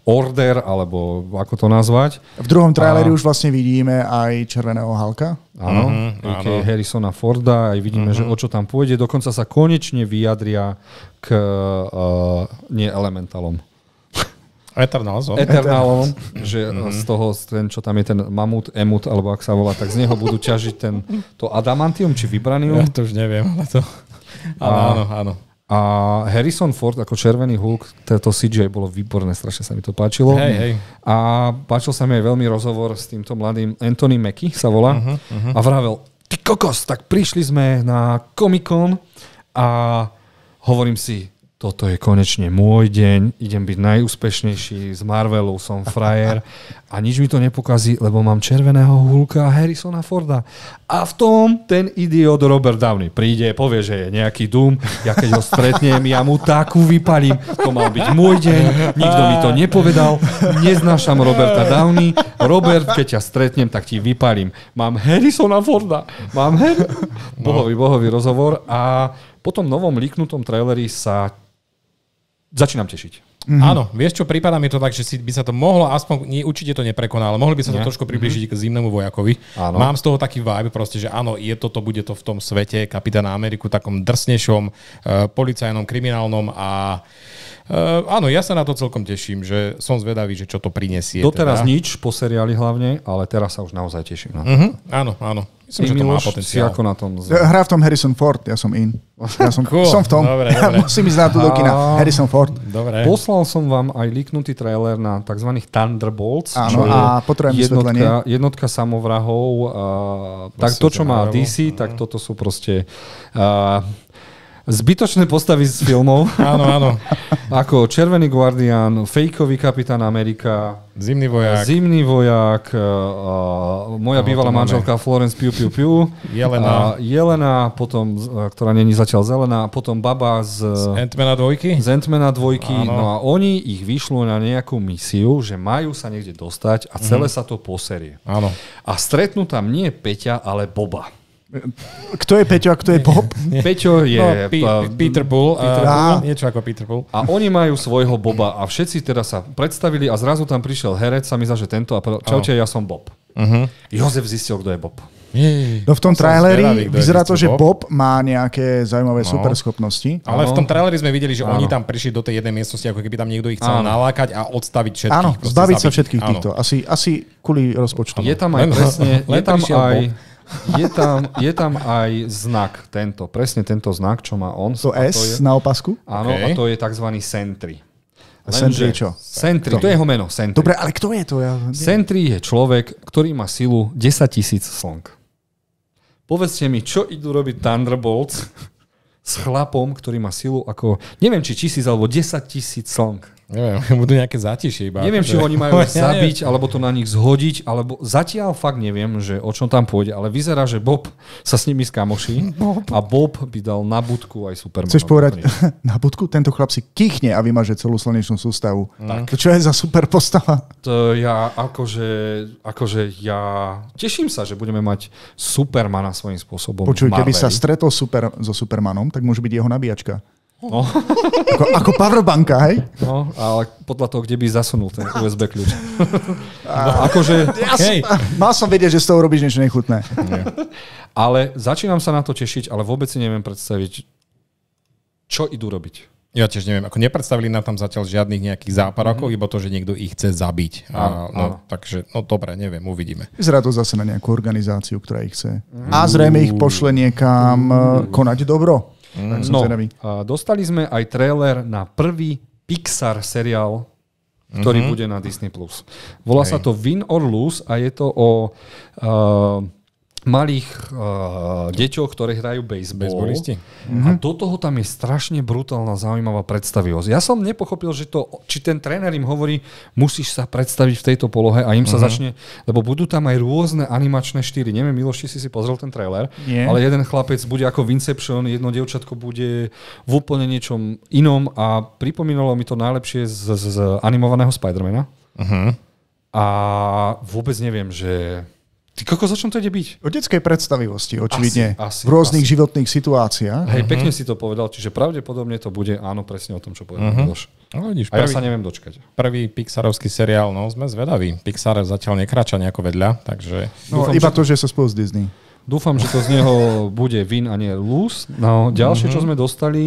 Order, alebo ako to nazvať. V druhom traileri a... už
vlastne vidíme aj Červeného Halka. Áno, mm-hmm, áno.
Harrisona Forda, aj vidíme, mm-hmm. že mhm. o čo tam pôjde. Dokonca sa konečne vyjadria k uh, nie Eternals, on. Eternalom, že mm-hmm. z toho, ten, čo tam je ten mamut, emut, alebo ak sa volá, tak z neho budú ťažiť ten, to adamantium či vibranium. Ja to už neviem, ale to... Áno, áno, áno. A Harrison Ford ako červený Hulk, to CGI bolo výborné, strašne sa mi to páčilo. Hej, hej. A páčil sa mi aj veľmi rozhovor s týmto mladým Anthony Mackie sa volá. Uh-huh, uh-huh. A vravel, ty kokos, tak prišli sme na Comic-Con a hovorím si, toto je konečne môj deň, idem byť najúspešnejší, z Marvelu som frajer a nič mi to nepokazí, lebo mám červeného hulka Harrisona Forda. A v tom ten idiot Robert Downey príde, povie, že je nejaký dům, ja keď ho stretnem, ja mu takú vypalím, to mal byť môj deň, nikto mi to nepovedal, neznášam Roberta Downey, Robert, keď ťa stretnem, tak ti vypalím. Mám Harrisona Forda, mám Harry... No. Bohový, bohový rozhovor
a po tom novom liknutom traileri sa začínam tešiť. Mm-hmm. Áno, vieš čo, prípada mi to tak, že si by sa to mohlo, aspoň nie, určite to neprekoná, ale mohli by sa to trošku mhm. približiť mm-hmm. k zimnému vojakovi. Áno. Mám z toho taký vibe proste, že áno, je toto, bude to v tom svete kapitána Ameriku, takom drsnejšom, uh, policajnom, kriminálnom a Uh, áno, ja sa na to celkom teším, že som zvedavý, že čo to prinesie. Doteraz teda. nič po seriáli hlavne, ale teraz sa už naozaj teším. Na to. Uh-huh, áno, áno. Myslím, že to má potenciál. ako na tom? Z...
Hrá v tom Harrison Ford, ja som in. Ja som, cool. som v tom. Dobre, ja dobre. [laughs] Musím ísť na tú do kina. Harrison Ford. Dobre. Poslal som
vám aj liknutý trailer na tzv. Thunderbolts. Áno, a potrebujem jednotka, jednotka samovrahov. Uh, tak to, čo má DC, uh-huh. tak mhm. toto sú proste uh, Zbytočné postavy z filmov. [laughs] áno, áno. Ako Červený guardián, Fejkový kapitán Amerika, Zimný vojak, Zimný vojak uh, moja no, bývalá manželka Florence Piu Piu Piu, Jelena, uh, Jelena potom, e, ktorá není zatiaľ zelená, potom baba z... Z Antmana dvojky? Z Antmana dvojky. Áno. No a oni ich vyšlo na nejakú misiu, že majú sa niekde dostať a celé mm. sa to poserie. Áno. A stretnú tam nie Peťa, ale Boba.
Kto je Peťo a kto je Bob?
Peťo je no, eh, P- Peter Bull. Peter Bull niečo ako Peter Bull.
A oni majú svojho Boba a všetci teda sa predstavili a zrazu tam prišiel herec, sa mi že tento a povedal, čaute, ja som Bob. Uh-huh.
Jozef zistil, kto je Bob. no v tom
traileri vyzerá to, že Bob má nejaké zaujímavé no. superschopnosti. Ale v tom traileri sme
videli, že ano. oni tam prišli do tej jednej miestnosti, ako keby tam niekto ich chcel ano. nalákať a odstaviť všetkých. Áno, zbaviť
sa všetkých ano. týchto. Asi, asi kvôli rozpočtu. Je tam aj
presne, je tam aj... Bob je tam, je tam aj znak tento, presne tento znak, čo má on. To S to je, na opasku? Áno, okay. a to je tzv. Sentry. Lenže Sentry čo? Sentry, to je jeho meno, Sentry. Dobre, ale kto je to? Ja... Sentry je človek, ktorý má silu 10 tisíc slnk. Povedzte mi, čo idú robiť Thunderbolts [laughs] s chlapom, ktorý má silu ako, neviem či tisíc alebo 10 tisíc slnk. Neviem, [laughs] budú nejaké zatišie iba. Neviem, či akože- oni majú [laughs] zabiť, alebo to na nich zhodiť, alebo zatiaľ fakt neviem, že o čom tam pôjde, ale vyzerá, že Bob sa s nimi skamoší [laughs] Bob. a Bob by dal na budku aj Superman. Chceš povedať,
na budku tento chlap si kichne a vymaže celú slnečnú sústavu. Mm. Tak. To čo je za super postava?
To ja akože, akože ja teším sa, že budeme mať Supermana svojím spôsobom. Počuj, keby sa
stretol super, so Supermanom, tak môže byť jeho nabíjačka. No. [laughs] ako, ako powerbanka, hej? No, ale podľa toho, kde by zasunul ten USB [laughs] kľúč. A, no, akože, ja Som, mal som vedieť, že z toho robíš niečo nechutné. Nie.
Ale začínam sa na to tešiť, ale vôbec si neviem
predstaviť, čo idú robiť. Ja tiež neviem, ako nepredstavili nám tam zatiaľ žiadnych nejakých záparokov, mm-hmm. iba to, že niekto ich chce zabiť. A, áno, no, áno. Takže, no dobre, neviem, uvidíme. Vyzerá
to zase na nejakú organizáciu, ktorá ich chce. Mm. A zrejme ich pošle niekam mm. konať dobro. Mm. som no, zvedavý.
A dostali sme aj trailer na prvý Pixar seriál, ktorý mm-hmm. bude na Disney+. Volá okay. sa to Win or Lose a je to o... Uh, malých uh, deťoch, ktoré hrajú baseball. Mm-hmm. A mhm. do toho tam je strašne brutálna, zaujímavá predstavivosť. Ja som nepochopil, že to, či ten tréner im hovorí, musíš sa predstaviť v tejto polohe a im sa mm-hmm. začne, lebo budú tam aj rôzne animačné štýly. Neviem, Miloš, si si pozrel ten trailer, Nie. ale jeden chlapec bude ako v Inception, jedno dievčatko bude v úplne niečom inom a pripomínalo mi to najlepšie z, z, z animovaného Spidermana. Mm-hmm. A vôbec neviem, že
Ty koko, začom to ide byť? O detskej predstavivosti, očividne. Asi, asi, v rôznych asi. životných situáciách. Hej,
uh-huh. pekne si to povedal, čiže pravdepodobne to bude áno, presne o tom, čo povedal uh-huh. No, vidíš, A prvý, ja sa neviem dočkať.
Prvý Pixarovský seriál, no sme zvedaví. Pixar zatiaľ nekrača nejako vedľa, takže... No, Dúfam, iba že... to,
že sa spolu s Disney. Dúfam, že to z neho
bude win a nie lose. No,
ďalšie, mm-hmm. čo mhm. sme dostali,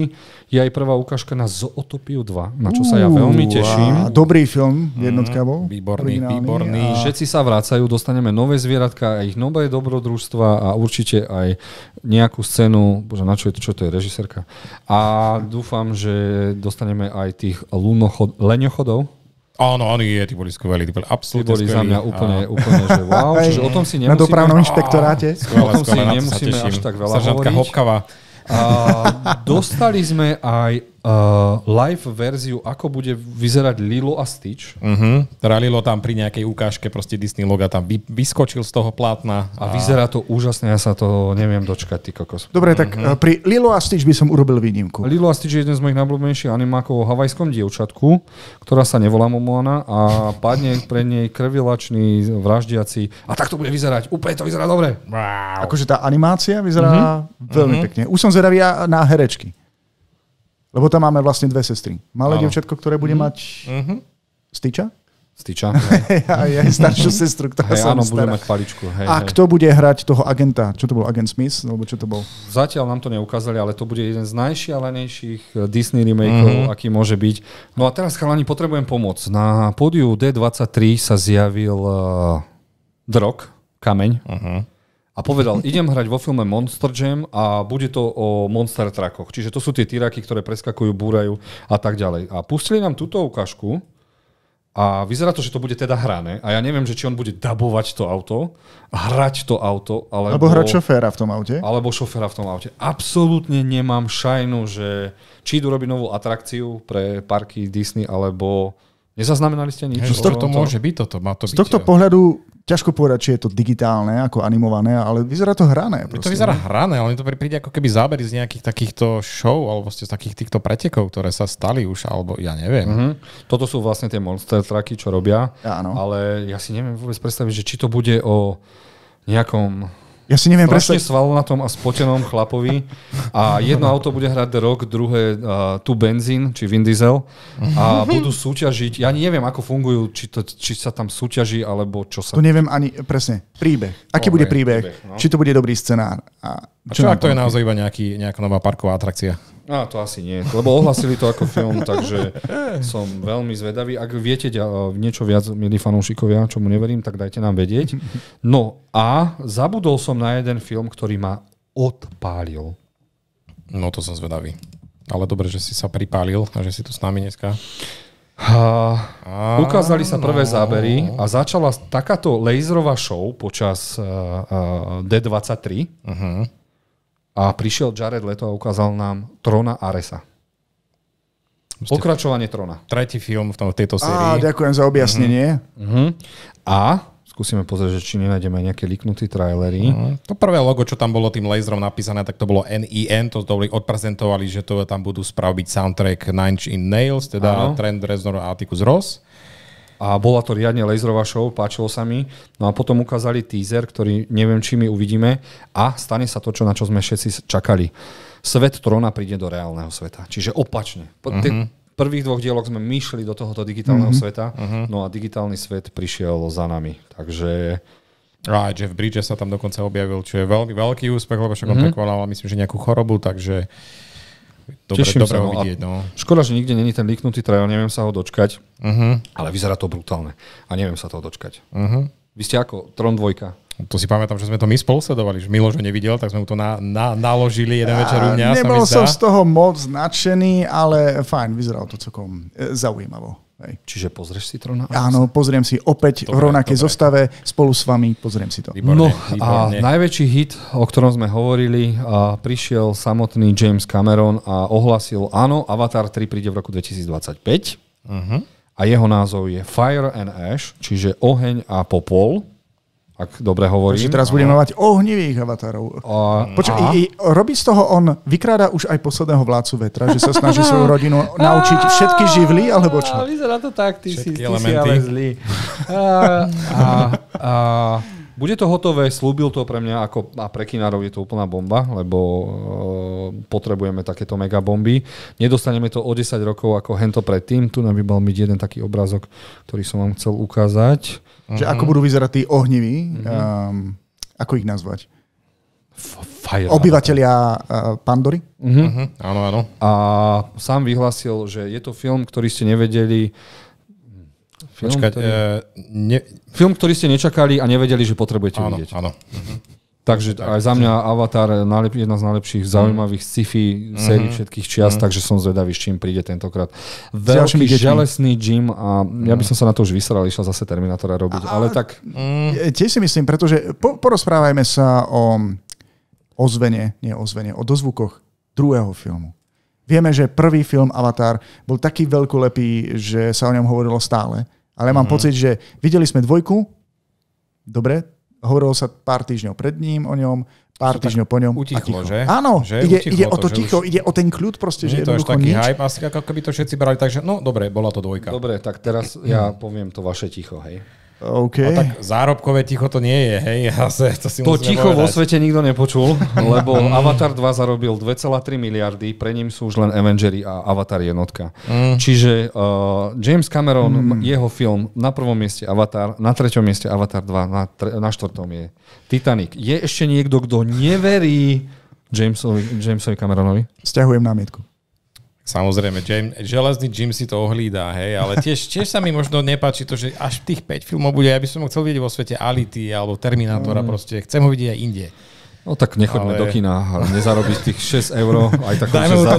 je aj prvá ukážka na Zootopiu 2, na čo sa ja veľmi teším. Dobrý
film, mhm, jednotka bol. Výborný, výborný. A...
Všetci sa vracajú, dostaneme nové zvieratka, aj ich nové dobrodružstva a určite aj nejakú scénu, bože, na čo je to, čo to je, režisérka. A dúfam, že dostaneme aj tých lunochod, leňochodov,
Áno, oni je, tí boli skvelí, tí boli absolútne tí boli za mňa úplne, a... úplne, že wow. [laughs] Čiže o tom si nemusíme... Na dopravnom inšpektoráte. Skvelé, o tom skvelé, si nemusíme to až tak veľa Saržantka hovoriť. Hopkava. A dostali sme aj uh, live verziu, ako bude vyzerať Lilo a Stitch. Uh-huh. Mhm. Teda Lilo tam pri nejakej ukážke, proste Disney loga tam vy, vyskočil z toho plátna. A... a vyzerá
to úžasne, ja sa to neviem dočkať, ty kokos. Dobre, tak uh-huh. pri Lilo a Stitch by som urobil výnimku. Lilo a Stitch je jeden z mojich najblúbenejších animákov o havajskom dievčatku, ktorá sa nevolá Momoana a padne pre nej krvilačný, vraždiaci. A tak to bude vyzerať, úplne to vyzerá dobre. Wow.
Akože tá animácia vyzerá uh-huh. veľmi uh-huh. pekne. Už som zvedavý na herečky. Lebo tam máme vlastne dve sestry. Malé dievčatko, ktoré bude mhm. mať mm-hmm. styča? Styča. a ja mhm. staršiu sestru, ktorá hey, sa áno, bude mať paličku. Hej, a kto bude hrať toho agenta? Čo to bol? Agent Smith? Alebo čo to bol?
Zatiaľ nám to neukázali, ale to bude jeden z najšialenejších eh, Disney remakeov, mm-hmm. aký môže byť. No a teraz, chalani, potrebujem pomoc. Na pódiu D23 sa zjavil uh, drog, kameň. Uh-huh a povedal, idem hrať vo filme Monster Jam a bude to o Monster Truckoch. Čiže to sú tie tyraky, ktoré preskakujú, búrajú a tak ďalej. A pustili nám túto ukážku a vyzerá to, že to bude teda hrané. A ja neviem, že či on bude dabovať to auto, hrať to auto. Alebo, alebo hrať
šoféra v tom aute.
Alebo šoféra v tom aute. Absolútne nemám šajnu, že či idú robiť novú atrakciu pre parky Disney, alebo
Nezaznamenali ste nič? z tohto to môže byť toto. Má to z byť,
tohto ja. pohľadu ťažko povedať, či je to digitálne, ako animované, ale vyzerá to hrané. Proste, to vyzerá ne? No.
hrané, ale mi to príde ako keby zábery z nejakých takýchto show alebo z takých týchto pretekov, ktoré sa stali už, alebo ja neviem. Mm-hmm. Toto
sú vlastne tie monster
tracky, čo robia, Áno. ale ja si neviem vôbec predstaviť, že či to bude o
nejakom ja si neviem Strašne predstaviť. na tom a spotenom chlapovi. A jedno auto bude hrať The Rock, druhé uh, tu benzín, či Vin Diesel. A budú súťažiť. Ja neviem, ako fungujú, či, to, či sa tam súťaží, alebo čo sa... To neviem
ani presne. Príbeh. Aký okay, bude príbeh? príbeh no. Či to bude dobrý scenár? A čo, a
čo ak to je naozaj
iba nejaký, nejaká nová parková atrakcia?
A to asi nie, lebo ohlasili to ako film, takže som veľmi zvedavý. Ak viete niečo viac, milí fanúšikovia, čomu neverím, tak dajte nám vedieť. No
a zabudol som na jeden film, ktorý ma odpálil. No to som zvedavý. Ale dobre, že si sa pripálil a že si tu s nami dneska.
A,
ukázali sa prvé no. zábery a začala takáto laserová show počas
uh, uh, D23. Uh-huh a prišiel Jared Leto a ukázal nám Trona Aresa. Pokračovanie Trona. Tretí film v tejto sérii. Á, ďakujem za objasnenie. Uh-huh. Uh-huh. A skúsime pozrieť, že či nenájdeme nejaké liknuté trailery. Uh-huh.
To prvé logo, čo tam bolo tým laserom napísané, tak to bolo NIN, to dovolí odprezentovali, že to tam budú spraviť soundtrack Nine Inch Nails, teda trend Trent Reznor a Atticus Ross a bola to riadne laserová show, páčilo sa mi. No a potom ukázali teaser,
ktorý neviem, či my uvidíme a stane sa to, čo, na čo sme všetci čakali. Svet tróna príde do reálneho sveta. Čiže opačne. Po uh-huh. tých mhm. prvých dvoch dieloch sme myšli do tohoto
digitálneho uh-huh. sveta, uh-huh. no a digitálny svet prišiel za nami. Takže Aj Jeff Bridges sa tam dokonca objavil, čo je veľmi veľký úspech, lebo však on mm-hmm. prekonal, myslím, že nejakú chorobu, takže Dobre, Teším dobre sa ho no vidieť. No. Škoda, že nikde není ten liknutý trail, neviem sa ho dočkať,
uh-huh. ale vyzerá to brutálne a neviem sa toho dočkať. Uh-huh. Vy ste ako? Tron dvojka.
To si pamätám, že sme to my spolu sledovali. Že Miloš ho nevidel, tak sme mu to na, na, naložili jeden večer u mňa. Nebol som z
toho moc nadšený, ale fajn, vyzeralo to celkom e, zaujímavo. Hej. Čiže pozrieš si Trona? Áno, pozriem si opäť dobre, v rovnakej dobre. zostave spolu s vami, pozriem si to. Výborné, no výborné.
a najväčší hit, o ktorom sme hovorili, a prišiel samotný James Cameron a ohlasil, áno, Avatar 3 príde v roku 2025 uh-huh. Mhm. a jeho názov je Fire and Ash, čiže oheň a popol ak dobre hovorím. Takže teraz budeme mať
ohnivých avatárov. A, Počuť, i, i, robí z toho on, vykráda už aj posledného vládcu vetra, že sa snaží svoju [laughs] rodinu naučiť všetky živly, alebo čo?
Vyzerá to tak, ty, si, ty si ale zlý. [laughs] A, a, a, bude to hotové, slúbil to pre mňa ako, a pre kinárov je to úplná bomba, lebo e, potrebujeme takéto megabomby. Nedostaneme to o 10 rokov ako hento predtým. Tu nám by mal byť jeden taký obrázok, ktorý som vám chcel ukázať. Uh-huh. Že ako mhm. budú vyzerať
tí ohniví, Uh-huh. um, ako ich nazvať?
Fire, obyvateľia
uh, eh, Pandory. Uh-huh. Uh-huh.
Áno, áno. A sám vyhlasil, že je to film, ktorý ste nevedeli Film, Počkať, ktorý... Uh, ne... film, ktorý ste nečakali a nevedeli, že potrebujete áno, vidieť. Áno. Mhm. Takže tak, aj za mňa Avatar je jedna z najlepších zaujímavých mhm. sci-fi mm-hmm. sérií všetkých čias, mm-hmm. takže som zvedavý, s čím príde tentokrát. Veľký žalesný Jim
a ja by
mhm. som sa na to už vysral, išiel zase Terminátora robiť, a, ale
tak... Tiež si myslím, pretože po, porozprávajme sa o ozvene, nie ozvene, o dozvukoch druhého filmu. Vieme, že prvý film Avatar bol taký veľkolepý, že sa o ňom hovorilo stále. Ale mám mm. pocit, že videli sme dvojku, dobre, hovorilo sa pár týždňov pred ním o ňom, pár týždňov po ňom utichlo, a ticho. Že? Áno, že ide, utichlo ide o to ticho, už... ide o ten kľud proste, Nie že je to až taký nič. hype,
asi ako keby to všetci brali, takže no dobre, bola to dvojka. Dobre, tak teraz mhm. ja poviem to vaše ticho, hej. Okay. No, tak zárobkové ticho to nie je, hej. [laughs] Zase, to si to ticho povedať. vo svete nikto nepočul, [laughs] lebo Avatar
2 zarobil 2,3 miliardy, pre ním sú už len Avengeri a Avatar jednotka. Mm. Čiže uh, James Cameron, mm. jeho film na prvom mieste Avatar, na treťom mieste Avatar 2, na, tre, na štvrtom je Titanic. Je ešte niekto, kto neverí Jamesovi, Jamesovi Cameronovi?
Sťahujem námietku.
Samozrejme, James, železný Jim si to ohlídá, hej, ale [laughs] tiež, tiež sa mi možno nepáči to, že až tých 5 filmov bude, ja by som ho chcel vidieť vo svete Ality alebo Terminátora, mm. proste chcem ho vidieť aj inde. No tak nechoďme ale... do kina, nezarobíš tých 6 eur, aj tak [laughs] Dajme mu to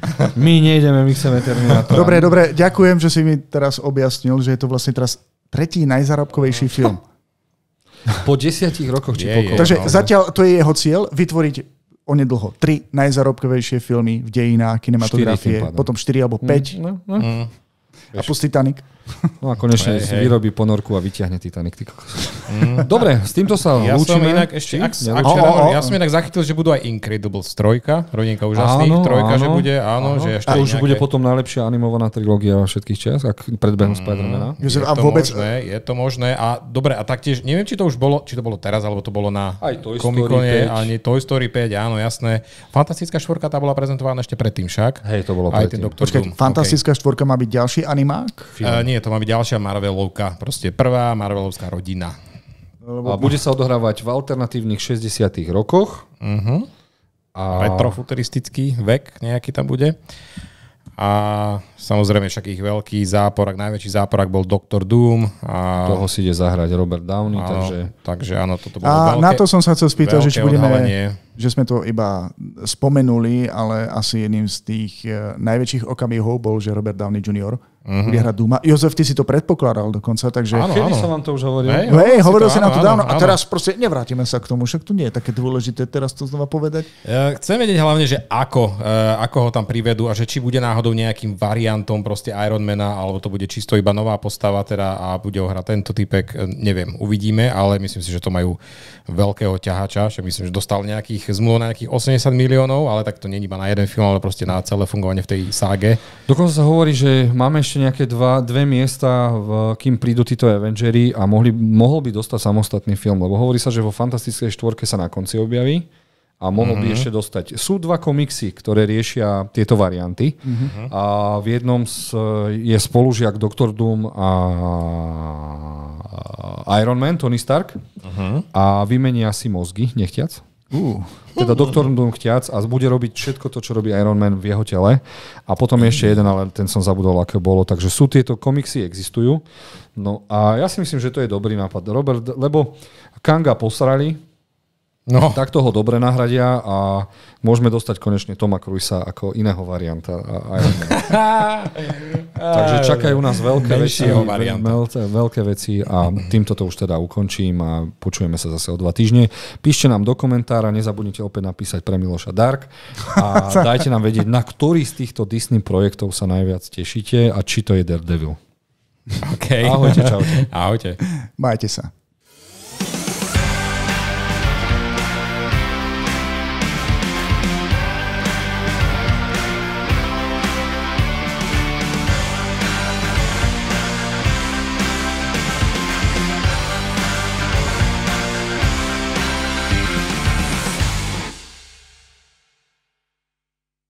[laughs] My nejdeme, my chceme Terminátora. Dobre,
dobre, ďakujem, že si mi teraz objasnil, že je to vlastne teraz tretí najzarobkovejší film. Po
desiatich rokoch či je, po je, Takže no. zatiaľ
to je jeho cieľ, vytvoriť onedlho tri najzarobkovejšie filmy v dejinách kinematografie, potom 4 alebo 5. Mm, no, no. Mm. A plus Titanic. No a
konečne hej, hey. vyrobí ponorku a vyťahne Titanic. Ty mm.
Dobre, s týmto
sa ja lúčime. Som inak ešte, ak, ak, oh, oh, oh. Ja som
inak zachytil, že budú aj Incredibles 3, Rodinka úžasných, áno, trojka, áno, že bude, áno, áno. že ešte A už nejaké... bude
potom najlepšia animovaná trilógia všetkých čas, ak predbehnú mm, Spider-Mana. Je to vôbec... možné,
je to možné. A dobre, a taktiež, neviem, či to už bolo, či to bolo teraz, alebo to bolo na aj Toy Story 5. Ani Toy Story 5, áno, jasné. Fantastická štvorka tá bola prezentovaná ešte predtým však. Hej, to bolo aj predtým. Počkaj, Fantastická
štvorka má byť ďalší animák?
E, nie, nie, to má byť ďalšia Marvelovka. Proste prvá Marvelovská rodina. Lebo bude sa odohrávať v alternatívnych 60 rokoch. Uh-huh. A... Retrofuturistický vek nejaký tam bude. A samozrejme však ich veľký záporak, najväčší záporak bol Dr. Doom. A... Toho si ide zahrať Robert Downey, áno, takže... Takže áno,
toto
bolo A veľké, na to som sa chcel spýtať, že či budeme... Odhalenie že sme to iba spomenuli, ale asi jedným z tých eh, najväčších okamihov bol, že Robert Downey Jr. Uh-huh. bude hrať Duma. Jozef, ty si to predpokladal dokonca, takže... Áno, áno. som vám to už hovoril? Hej, hovoril si, to, si nám to dávno áno, a teraz proste nevrátime sa k tomu, však to nie je také dôležité teraz to znova povedať.
chcem vedieť hlavne, že ako, eh, ako ho tam privedú a že či bude náhodou nejakým variantom proste Ironmana, alebo to bude čisto iba nová postava teda a bude ho hrať tento typek, eh, neviem, uvidíme, ale myslím si, že to majú veľkého ťahača, že myslím, že dostal nejakých zmluv na nejakých 80 miliónov, ale tak to nie je iba na jeden film, ale proste na celé fungovanie v tej ságe. Dokonca sa hovorí, že máme ešte nejaké dva, dve
miesta, v, kým prídu títo Avengery a mohli, mohol by dostať samostatný film, lebo hovorí sa, že vo Fantastickej štvorke sa na konci objaví a mohol uh-huh. by mhm. ešte dostať. Sú dva komiksy, ktoré riešia tieto varianty. uh-huh. A v jednom z, je spolužiak Dr. Doom a Iron Man, Tony Stark. Uh-huh. A vymenia si mozgy, nechťac. Uh, teda doktor Dum chtiac a bude robiť všetko to, čo robí Iron Man v jeho tele. A potom je ešte jeden, ale ten som zabudol, aké bolo. Takže sú tieto komiksy, existujú. No a ja si myslím, že to je dobrý nápad. Robert, lebo Kanga posrali, No. Tak toho dobre nahradia a môžeme dostať konečne Toma Krujsa ako iného varianta.
[laughs] Takže čakajú nás veľké veci, veľké,
veľké veci a týmto to už teda ukončím a počujeme sa zase o dva týždne. Píšte nám do komentára, nezabudnite opäť napísať pre Miloša Dark a [laughs] dajte nám vedieť, na ktorý z týchto Disney projektov sa najviac tešíte a či to je Daredevil.
Okay. Ahojte, čaute. Ahojte.
Majte sa.